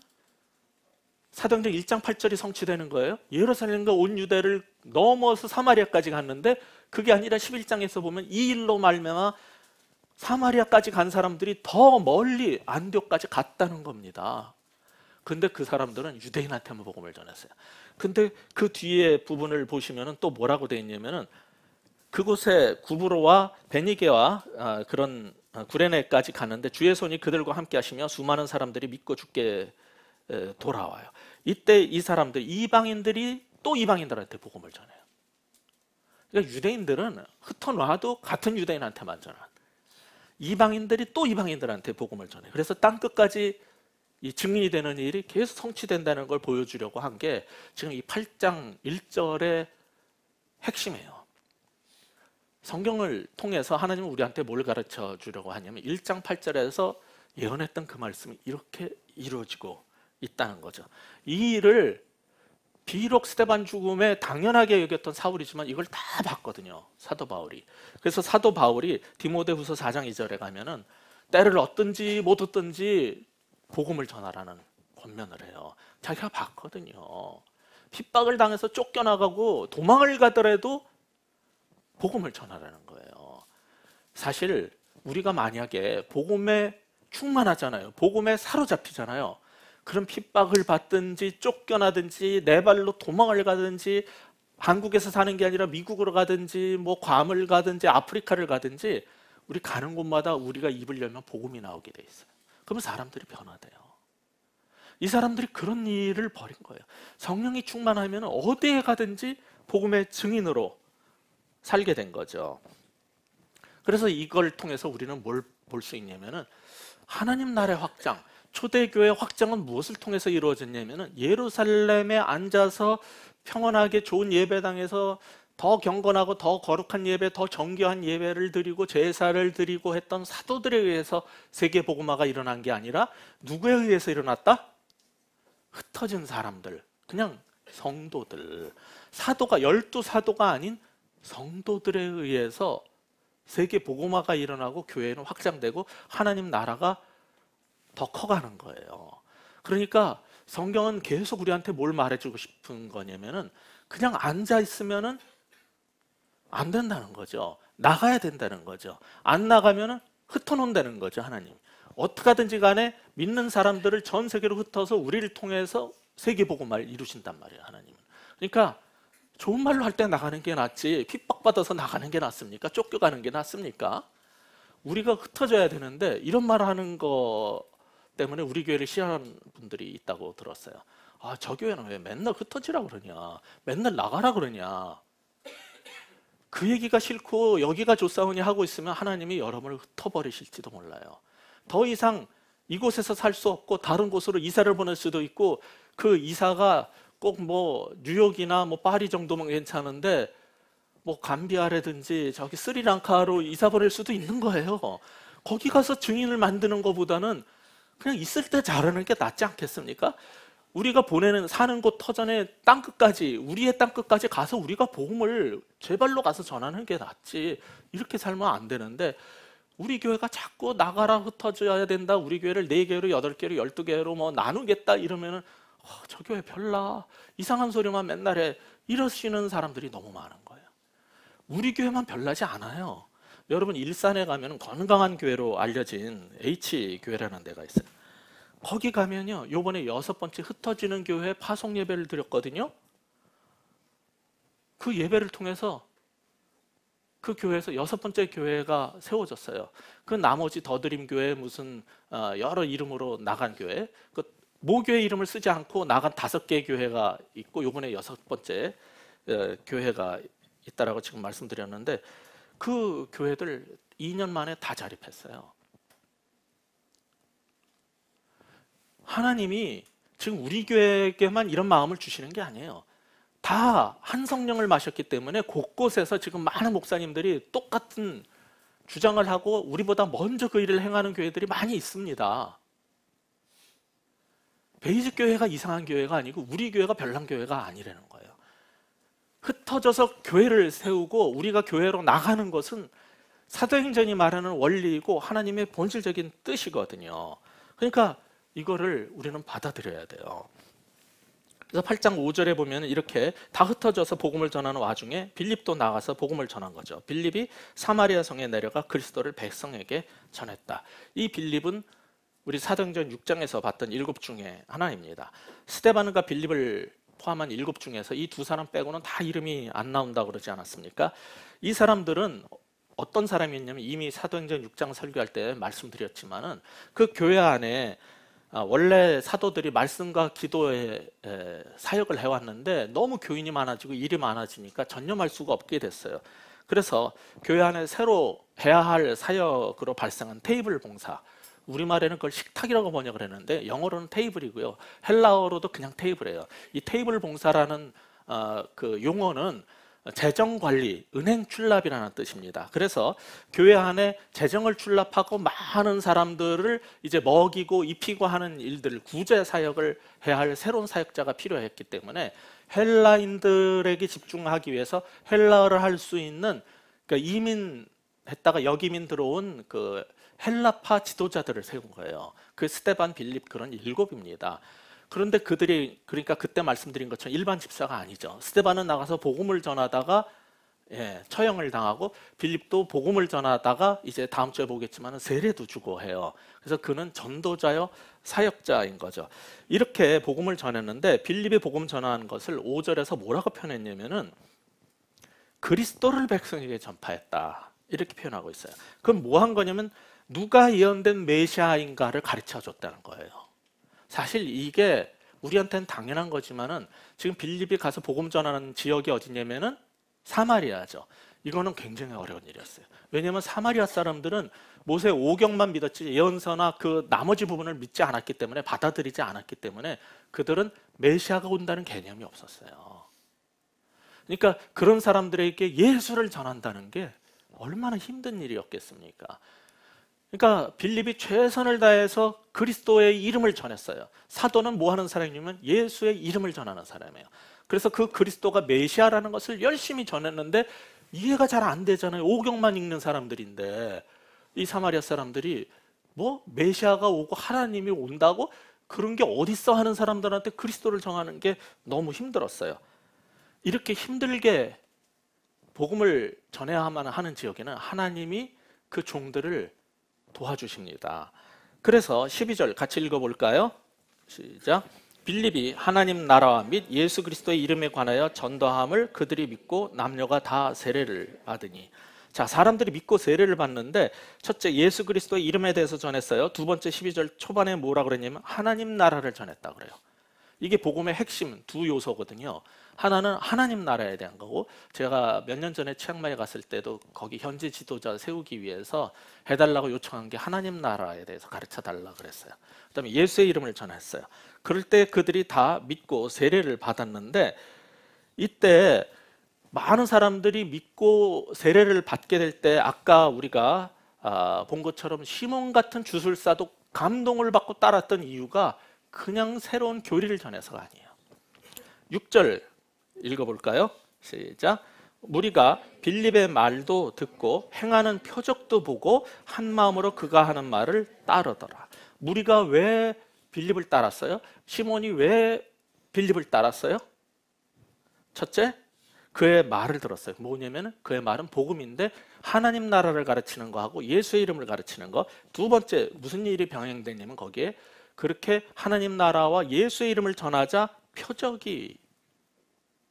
사도행전 1장 8절이 성취되는 거예요. 예루살렘과 온 유대를 넘어서 사마리아까지 갔는데 그게 아니라 11장에서 보면 이 일로 말미암아 사마리아까지 간 사람들이 더 멀리 안디옥까지 갔다는 겁니다. 근데 그 사람들은 유대인한테만 복음을 전했어요. 근데 그 뒤에 부분을 보시면은 또 뭐라고 되어 있냐면은 그곳에 구브로와 베니게와 아, 그런 아, 구레네까지 갔는데 주의 손이 그들과 함께 하시며 수많은 사람들이 믿고 죽게 돌아와요. 이때 이 사람들 이방인들이 또 이방인들한테 복음을 전해요. 그러니까 유대인들은 흩어놔도 같은 유대인한테만 전한 이방인들이 또 이방인들한테 복음을 전해. 요 그래서 땅 끝까지 이 증인이 되는 일이 계속 성취된다는 걸 보여주려고 한 게 지금 이 8장 1절의 핵심이에요. 성경을 통해서 하나님은 우리한테 뭘 가르쳐 주려고 하냐면 1장 8절에서 예언했던 그 말씀이 이렇게 이루어지고 있다는 거죠. 이 일을 비록 스테반 죽음에 당연하게 여겼던 사울이지만 이걸 다 봤거든요. 사도 바울이. 그래서 사도 바울이 디모데후서 4장 2절에 가면은 때를 얻든지 못 얻든지 복음을 전하라는 권면을 해요. 자기가 봤거든요. 핍박을 당해서 쫓겨나가고 도망을 가더라도 복음을 전하라는 거예요. 사실 우리가 만약에 복음에 충만하잖아요. 복음에 사로잡히잖아요. 그런 핍박을 받든지 쫓겨나든지 내 발로 도망을 가든지 한국에서 사는 게 아니라 미국으로 가든지 뭐 괌을 가든지 아프리카를 가든지 우리 가는 곳마다 우리가 입을 열면 복음이 나오게 돼 있어요. 그러면 사람들이 변화돼요. 이 사람들이 그런 일을 벌인 거예요. 성령이 충만하면 어디에 가든지 복음의 증인으로 살게 된 거죠. 그래서 이걸 통해서 우리는 뭘 볼 수 있냐면은 하나님 나라의 확장, 초대교회 확장은 무엇을 통해서 이루어졌냐면은 예루살렘에 앉아서 평온하게 좋은 예배당에서 더 경건하고 더 거룩한 예배, 더 정교한 예배를 드리고 제사를 드리고 했던 사도들에 의해서 세계 복음화가 일어난 게 아니라 누구에 의해서 일어났다? 흩어진 사람들, 그냥 성도들. 사도가 열두 사도가 아닌 성도들에 의해서 세계 복음화가 일어나고 교회는 확장되고 하나님 나라가 더 커가는 거예요. 그러니까 성경은 계속 우리한테 뭘 말해주고 싶은 거냐면은 그냥 앉아 있으면은 안 된다는 거죠. 나가야 된다는 거죠. 안 나가면 흩어놓는다는 거죠. 하나님. 어떻게든지 간에 믿는 사람들을 전 세계로 흩어서 우리를 통해서 세계복음을 이루신단 말이에요. 하나님 은 그러니까 좋은 말로 할 때 나가는 게 낫지 핍박받아서 나가는 게 낫습니까? 쫓겨가는 게 낫습니까? 우리가 흩어져야 되는데 이런 말 하는 거 때문에 우리 교회를 싫어하는 분들이 있다고 들었어요. 아, 저 교회는 왜 맨날 흩어지라 그러냐? 맨날 나가라 그러냐? 그 얘기가 싫고 여기가 조사원이 하고 있으면 하나님이 여러분을 흩어버리실지도 몰라요. 더 이상 이곳에서 살 수 없고 다른 곳으로 이사를 보낼 수도 있고 그 이사가 꼭 뭐 뉴욕이나 뭐 파리 정도면 괜찮은데 뭐 감비아라든지 저기 스리랑카로 이사 보낼 수도 있는 거예요. 거기 가서 증인을 만드는 것보다는 그냥 있을 때 잘하는 게 낫지 않겠습니까? 우리가 보내는 사는 곳 터전의 땅 끝까지 우리의 땅 끝까지 가서 우리가 복음을 제발로 가서 전하는 게 낫지 이렇게 살면 안 되는데 우리 교회가 자꾸 나가라 흩어져야 된다 우리 교회를 네 개로 여덟 개로 열두 개로 뭐 나누겠다 이러면은 어, 저 교회 별나 이상한 소리만 맨날 해 이러시는 사람들이 너무 많은 거예요. 우리 교회만 별나지 않아요. 여러분 일산에 가면 건강한 교회로 알려진 H 교회라는 데가 있어요. 거기 가면요. 요번에 여섯 번째 흩어지는 교회 파송 예배를 드렸거든요. 그 예배를 통해서 그 교회에서 여섯 번째 교회가 세워졌어요. 그 나머지 더드림 교회 무슨 어, 여러 이름으로 나간 교회 그 모교회 이름을 쓰지 않고 나간 다섯 개 교회가 있고 요번에 여섯 번째 어, 교회가 있다라고 지금 말씀드렸는데 그 교회들 2년 만에 다 자립했어요. 하나님이 지금 우리 교회에게만 이런 마음을 주시는 게 아니에요. 다 한 성령을 마셨기 때문에 곳곳에서 지금 많은 목사님들이 똑같은 주장을 하고 우리보다 먼저 그 일을 행하는 교회들이 많이 있습니다. 베이직 교회가 이상한 교회가 아니고 우리 교회가 별난 교회가 아니라는 거예요. 흩어져서 교회를 세우고 우리가 교회로 나가는 것은 사도행전이 말하는 원리이고 하나님의 본질적인 뜻이거든요. 그러니까 이거를 우리는 받아들여야 돼요. 그래서 8장 5절에 보면 이렇게 다 흩어져서 복음을 전하는 와중에 빌립도 나가서 복음을 전한 거죠. 빌립이 사마리아 성에 내려가 그리스도를 백성에게 전했다. 이 빌립은 우리 사도행전 6장에서 봤던 일곱 중에 하나입니다. 스테반과 바 빌립을 포함한 일곱 중에서 이 두 사람 빼고는 다 이름이 안 나온다 그러지 않았습니까? 이 사람들은 어떤 사람이었냐면 이미 사도행전 6장 설교할 때 말씀드렸지만은 그 교회 안에 아, 원래 사도들이 말씀과 기도의 사역을 해왔는데 너무 교인이 많아지고 일이 많아지니까 전념할 수가 없게 됐어요. 그래서 교회 안에 새로 해야 할 사역으로 발생한 테이블 봉사. 우리말에는 그걸 식탁이라고 번역을 했는데 영어로는 테이블이고요. 헬라어로도 그냥 테이블이에요. 이 테이블 봉사라는 어, 그 용어는 재정 관리, 은행 출납이라는 뜻입니다. 그래서 교회 안에 재정을 출납하고 많은 사람들을 이제 먹이고 입히고 하는 일들, 구제 사역을 해야 할 새로운 사역자가 필요했기 때문에 헬라인들에게 집중하기 위해서 헬라어를 할 수 있는 그러니까 이민 했다가 여기민 들어온 그 헬라파 지도자들을 세운 거예요. 그 스테반 빌립 그런 일곱입니다. 그런데 그들이 그러니까 그때 말씀드린 것처럼 일반 집사가 아니죠. 스테반은 나가서 복음을 전하다가 예, 처형을 당하고 빌립도 복음을 전하다가 이제 다음 주에 보겠지만 세례도 주고 해요. 그래서 그는 전도자요 사역자인 거죠. 이렇게 복음을 전했는데 빌립이 복음 전하는 것을 5절에서 뭐라고 표현했냐면은 그리스도를 백성에게 전파했다. 이렇게 표현하고 있어요. 그럼 뭐 한 거냐면 누가 예언된 메시아인가를 가르쳐 줬다는 거예요. 사실 이게 우리한테는 당연한 거지만은 지금 빌립이 가서 복음 전하는 지역이 어디냐면은 사마리아죠. 이거는 굉장히 어려운 일이었어요. 왜냐하면 사마리아 사람들은 모세 오경만 믿었지 예언서나 그 나머지 부분을 믿지 않았기 때문에 받아들이지 않았기 때문에 그들은 메시아가 온다는 개념이 없었어요. 그러니까 그런 사람들에게 예수를 전한다는 게 얼마나 힘든 일이었겠습니까? 그러니까 빌립이 최선을 다해서 그리스도의 이름을 전했어요. 사도는 뭐 하는 사람이냐면 예수의 이름을 전하는 사람이에요. 그래서 그 그리스도가 메시아라는 것을 열심히 전했는데 이해가 잘 안 되잖아요. 오경만 읽는 사람들인데 이 사마리아 사람들이 뭐 메시아가 오고 하나님이 온다고 그런 게 어딨어 하는 사람들한테 그리스도를 정하는 게 너무 힘들었어요. 이렇게 힘들게 복음을 전해야만 하는 지역에는 하나님이 그 종들을 도와주십니다. 그래서 12절 같이 읽어볼까요? 시작. 빌립이 하나님 나라와 및 예수 그리스도의 이름에 관하여 전도함을 그들이 믿고 남녀가 다 세례를 받으니 자 사람들이 믿고 세례를 받는데 첫째 예수 그리스도의 이름에 대해서 전했어요 두 번째 12절 초반에 뭐라 그랬냐면 하나님 나라를 전했다 그래요 이게 복음의 핵심 두 요소거든요 하나는 하나님 나라에 대한 거고 제가 몇 년 전에 치앙마이 갔을 때도 거기 현지 지도자 세우기 위해서 해달라고 요청한 게 하나님 나라에 대해서 가르쳐 달라 그랬어요. 그다음에 예수의 이름을 전했어요. 그럴 때 그들이 다 믿고 세례를 받았는데 이때 많은 사람들이 믿고 세례를 받게 될 때 아까 우리가 아, 본 것처럼 시몬 같은 주술사도 감동을 받고 따랐던 이유가 그냥 새로운 교리를 전해서가 아니에요. 6절 읽어볼까요? 시작. 무리가 빌립의 말도 듣고 행하는 표적도 보고 한 마음으로 그가 하는 말을 따르더라. 무리가 왜 빌립을 따랐어요? 시몬이 왜 빌립을 따랐어요? 첫째, 그의 말을 들었어요. 뭐냐면 그의 말은 복음인데 하나님 나라를 가르치는 거하고 예수의 이름을 가르치는 거. 두 번째, 무슨 일이 병행되냐면 거기에 그렇게 하나님 나라와 예수의 이름을 전하자 표적이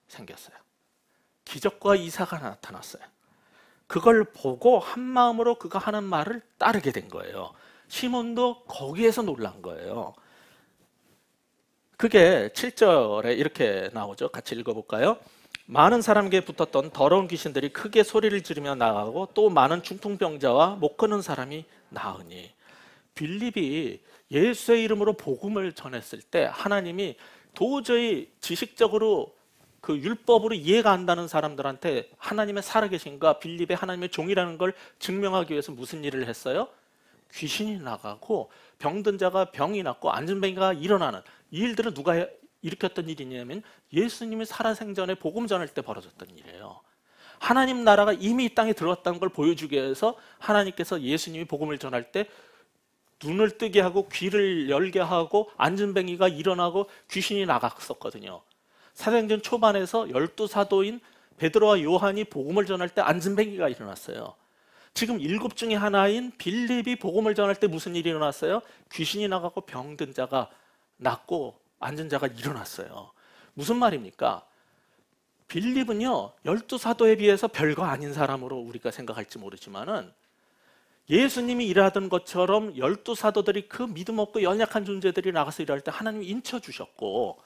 생겼어요. 기적과 이사가 나타났어요. 그걸 보고 한 마음으로 그가 하는 말을 따르게 된 거예요. 시몬도 거기에서 놀란 거예요. 그게 7절에 이렇게 나오죠. 같이 읽어볼까요? 많은 사람에게 붙었던 더러운 귀신들이 크게 소리를 지르며 나가고 또 많은 중풍병자와 못 걷는 사람이 나으니 빌립이 예수의 이름으로 복음을 전했을 때 하나님이 도저히 지식적으로 그 율법으로 이해가 안다는 사람들한테 하나님의 살아계신가 빌립의 하나님의 종이라는 걸 증명하기 위해서 무슨 일을 했어요? 귀신이 나가고 병든 자가 병이 났고 안전뱅이가 일어나는 이 일들은 누가 일으켰던 일이냐면 예수님이 살아생전에 복음 전할 때 벌어졌던 일이에요. 하나님 나라가 이미 이 땅에 들어왔다는 걸 보여주기 위해서 하나님께서 예수님이 복음을 전할 때 눈을 뜨게 하고 귀를 열게 하고 안전뱅이가 일어나고 귀신이 나갔었거든요. 사생전 초반에서 열두 사도인 베드로와 요한이 복음을 전할 때 안진뱅이가 일어났어요. 지금 일곱 중에 하나인 빌립이 복음을 전할 때 무슨 일이 일어났어요? 귀신이 나가고 병든 자가 낫고 앉은 자가 일어났어요. 무슨 말입니까? 빌립은요 열두 사도에 비해서 별거 아닌 사람으로 우리가 생각할지 모르지만은 예수님이 일하던 것처럼 열두 사도들이 그 믿음 없고 연약한 존재들이 나가서 일할 때 하나님이 인쳐 주셨고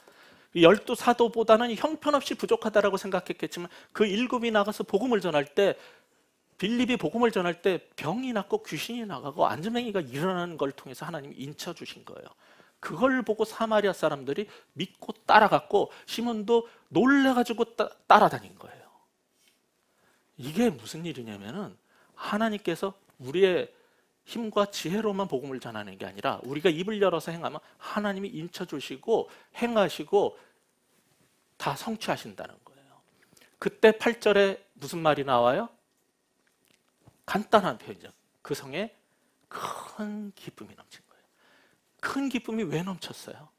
열두 사도보다는 형편없이 부족하다라고 생각했겠지만 그 일곱이 나가서 복음을 전할 때 빌립이 복음을 전할 때 병이 낫고 귀신이 나가고 안전맹이가 일어나는 걸 통해서 하나님이 인쳐 주신 거예요. 그걸 보고 사마리아 사람들이 믿고 따라갔고 시몬도 놀래가지고 따, 따라다닌 거예요. 이게 무슨 일이냐면은 하나님께서 우리의 힘과 지혜로만 복음을 전하는 게 아니라 우리가 입을 열어서 행하면 하나님이 인쳐 주시고 행하시고 다 성취하신다는 거예요. 그때 8절에 무슨 말이 나와요? 간단한 표현이죠. 그 성에 큰 기쁨이 넘친 거예요. 큰 기쁨이 왜 넘쳤어요?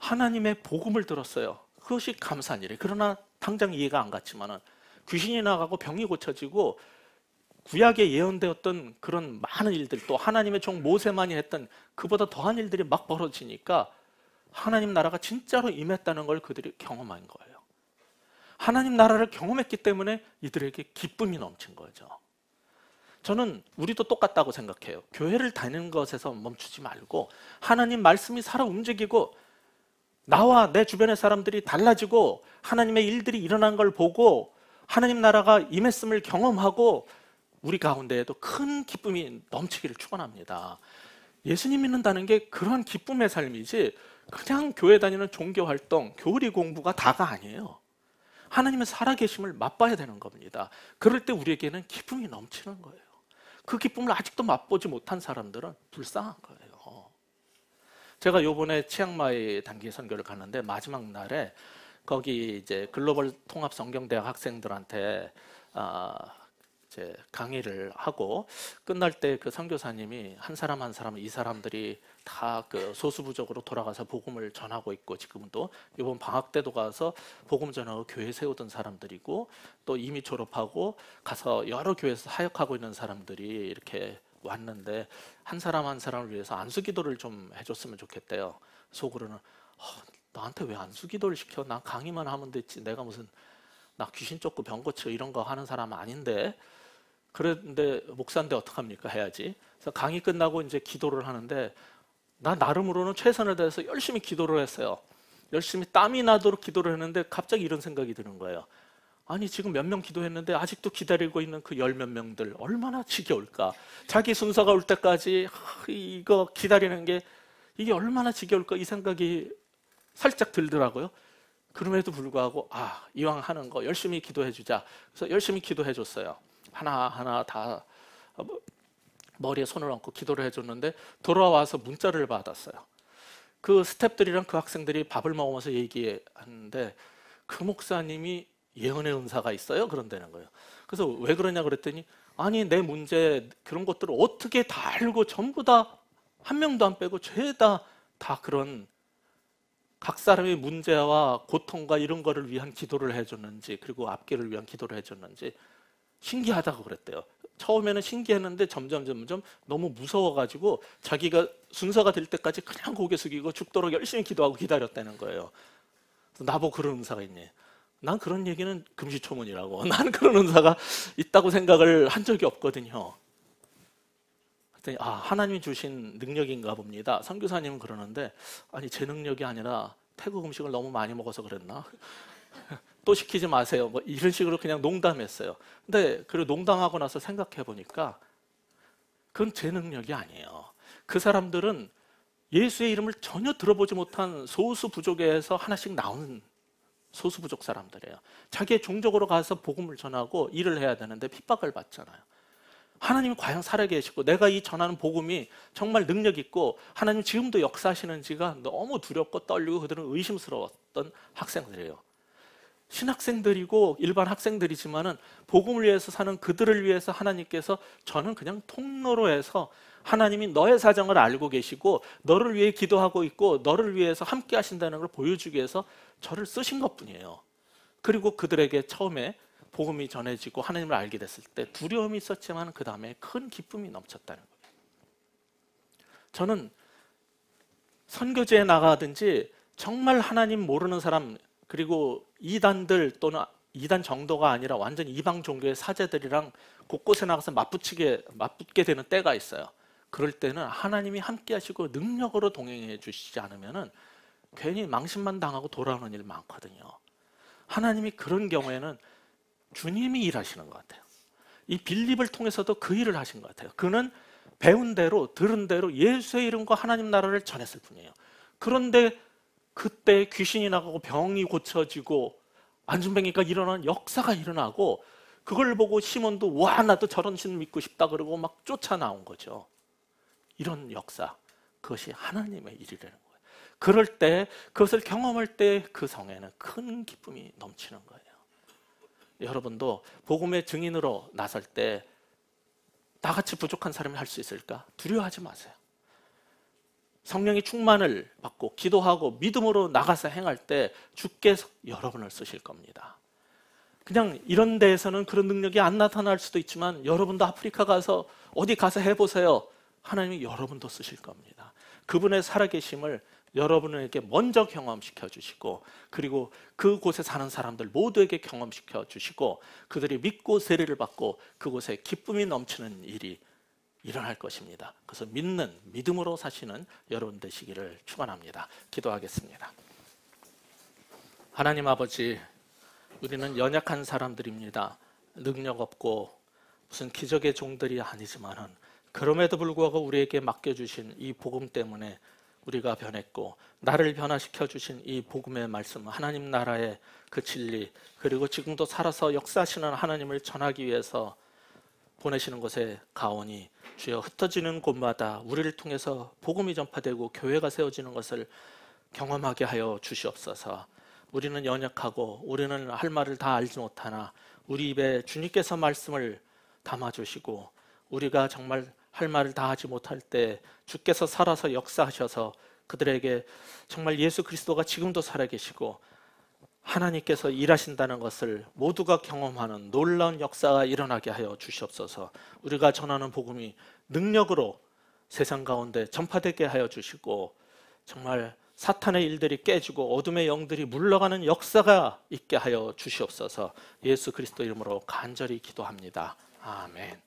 하나님의 복음을 들었어요. 그것이 감사한 일이에요. 그러나 당장 이해가 안 갔지만은 귀신이 나가고 병이 고쳐지고 구약에 예언되었던 그런 많은 일들 또 하나님의 종 모세만이 했던 그보다 더한 일들이 막 벌어지니까 하나님 나라가 진짜로 임했다는 걸 그들이 경험한 거예요. 하나님 나라를 경험했기 때문에 이들에게 기쁨이 넘친 거죠. 저는 우리도 똑같다고 생각해요. 교회를 다니는 것에서 멈추지 말고 하나님 말씀이 살아 움직이고 나와 내 주변의 사람들이 달라지고 하나님의 일들이 일어난 걸 보고 하나님 나라가 임했음을 경험하고 우리 가운데에도 큰 기쁨이 넘치기를 축원합니다. 예수님 믿는다는 게 그런 기쁨의 삶이지 그냥 교회 다니는 종교 활동, 교리 공부가 다가 아니에요. 하나님의 살아계심을 맛봐야 되는 겁니다. 그럴 때 우리에게는 기쁨이 넘치는 거예요. 그 기쁨을 아직도 맛보지 못한 사람들은 불쌍한 거예요. 제가 요번에 치앙마이 단기 선교를 갔는데 마지막 날에 거기 이제 글로벌 통합 성경대학 학생들한테 아, 이제 강의를 하고 끝날 때 그 선교사님이 한 사람 한 사람 이 사람들이 다 그 소수부적으로 돌아가서 복음을 전하고 있고 지금은 또 이번 방학 때도 가서 복음 전하고 교회 세우던 사람들이고 또 이미 졸업하고 가서 여러 교회에서 사역하고 있는 사람들이 이렇게 왔는데 한 사람 한 사람을 위해서 안수 기도를 좀 해줬으면 좋겠대요. 속으로는 어, 나한테 왜 안수 기도를 시켜? 난 강의만 하면 됐지. 내가 무슨 나 귀신 쫓고 병고쳐 이런 거 하는 사람 아닌데 그런데 목사인데 어떡합니까? 해야지. 그래서 강의 끝나고 이제 기도를 하는데 나 나름으로는 최선을 다해서 열심히 기도를 했어요. 열심히 땀이 나도록 기도를 했는데 갑자기 이런 생각이 드는 거예요. 아니 지금 몇 명 기도했는데 아직도 기다리고 있는 그 열 몇 명들 얼마나 지겨울까? 자기 순서가 올 때까지 이거 기다리는 게 이게 얼마나 지겨울까 이 생각이 살짝 들더라고요. 그럼에도 불구하고 아 이왕 하는 거 열심히 기도해 주자. 그래서 열심히 기도해 줬어요. 하나하나 다 어, 뭐, 머리에 손을 얹고 기도를 해줬는데 돌아와서 문자를 받았어요. 그 스탭들이랑 그 학생들이 밥을 먹으면서 얘기하는데 그 목사님이 예언의 은사가 있어요? 그런다는 거예요. 그래서 왜 그러냐 그랬더니 아니 내 문제 그런 것들을 어떻게 다 알고 전부 다 한 명도 안 빼고 죄다 다 그런 각 사람의 문제와 고통과 이런 거를 위한 기도를 해줬는지 그리고 앞길을 위한 기도를 해줬는지 신기하다고 그랬대요. 처음에는 신기했는데 점점 점점 너무 무서워가지고 자기가 순서가 될 때까지 그냥 고개 숙이고 죽도록 열심히 기도하고 기다렸다는 거예요. 나보고 그런 은사가 있니? 난 그런 얘기는 금시초문이라고. <laughs> 난 그런 은사가 있다고 생각을 한 적이 없거든요. 그랬더아 하나님이 주신 능력인가 봅니다. 선교사님은 그러는데 아니 제 능력이 아니라 태국 음식을 너무 많이 먹어서 그랬나? <laughs> 또 시키지 마세요. 뭐 이런 식으로 그냥 농담했어요. 근데 그리고 농담하고 나서 생각해 보니까 그건 제 능력이 아니에요. 그 사람들은 예수의 이름을 전혀 들어보지 못한 소수 부족에서 하나씩 나온 소수 부족 사람들이에요. 자기의 종족으로 가서 복음을 전하고 일을 해야 되는데 핍박을 받잖아요. 하나님이 과연 살아계시고 내가 이 전하는 복음이 정말 능력 있고 하나님 지금도 역사하시는지가 너무 두렵고 떨리고 그들은 의심스러웠던 학생들이에요. 신학생들이고 일반 학생들이지만은 복음을 위해서 사는 그들을 위해서 하나님께서 저는 그냥 통로로 해서 하나님이 너의 사정을 알고 계시고 너를 위해 기도하고 있고 너를 위해서 함께 하신다는 걸 보여주기 위해서 저를 쓰신 것뿐이에요. 그리고 그들에게 처음에 복음이 전해지고 하나님을 알게 됐을 때 두려움이 있었지만 그 다음에 큰 기쁨이 넘쳤다는 거예요. 저는 선교제에 나가든지 정말 하나님 모르는 사람 그리고 이단들 또는 이단 정도가 아니라 완전 이방 종교의 사제들이랑 곳곳에 나가서 맞붙이게 맞붙게 되는 때가 있어요. 그럴 때는 하나님이 함께 하시고 능력으로 동행해 주시지 않으면은 괜히 망신만 당하고 돌아오는 일 많거든요. 하나님이 그런 경우에는 주님이 일하시는 것 같아요. 이 빌립을 통해서도 그 일을 하신 것 같아요. 그는 배운 대로 들은 대로 예수의 이름과 하나님 나라를 전했을 뿐이에요. 그런데 그때 귀신이 나가고 병이 고쳐지고 안중뱅이가일어나는 역사가 일어나고 그걸 보고 시몬도 와 나도 저런 신 믿고 싶다 그러고 막 쫓아 나온 거죠. 이런 역사 그것이 하나님의 일이라는 거예요. 그럴 때 그것을 경험할 때 그 성에는 큰 기쁨이 넘치는 거예요. 여러분도 복음의 증인으로 나설 때다같이 부족한 사람이 할 수 있을까 두려워하지 마세요. 성령의 충만을 받고 기도하고 믿음으로 나가서 행할 때 주께서 여러분을 쓰실 겁니다. 그냥 이런 데에서는 그런 능력이 안 나타날 수도 있지만 여러분도 아프리카 가서 어디 가서 해보세요. 하나님이 여러분도 쓰실 겁니다. 그분의 살아계심을 여러분에게 먼저 경험시켜 주시고 그리고 그곳에 사는 사람들 모두에게 경험시켜 주시고 그들이 믿고 세례를 받고 그곳에 기쁨이 넘치는 일이 일어날 것입니다. 그래서 믿는 믿음으로 사시는 여러분 되시기를 축원합니다. 기도하겠습니다. 하나님 아버지 우리는 연약한 사람들입니다. 능력 없고 무슨 기적의 종들이 아니지만은 그럼에도 불구하고 우리에게 맡겨 주신 이 복음 때문에 우리가 변했고 나를 변화시켜 주신 이 복음의 말씀 하나님 나라의 그 진리 그리고 지금도 살아서 역사하시는 하나님을 전하기 위해서 보내시는 곳에 가오니 주여 흩어지는 곳마다 우리를 통해서 복음이 전파되고 교회가 세워지는 것을 경험하게 하여 주시옵소서. 우리는 연약하고 우리는 할 말을 다 알지 못하나 우리 입에 주님께서 말씀을 담아 주시고 우리가 정말 할 말을 다 하지 못할 때 주께서 살아서 역사하셔서 그들에게 정말 예수 그리스도가 지금도 살아계시고 하나님께서 일하신다는 것을 모두가 경험하는 놀라운 역사가 일어나게 하여 주시옵소서. 우리가 전하는 복음이 능력으로 세상 가운데 전파되게 하여 주시고 정말 사탄의 일들이 깨지고 어둠의 영들이 물러가는 역사가 있게 하여 주시옵소서. 예수 그리스도 이름으로 간절히 기도합니다. 아멘.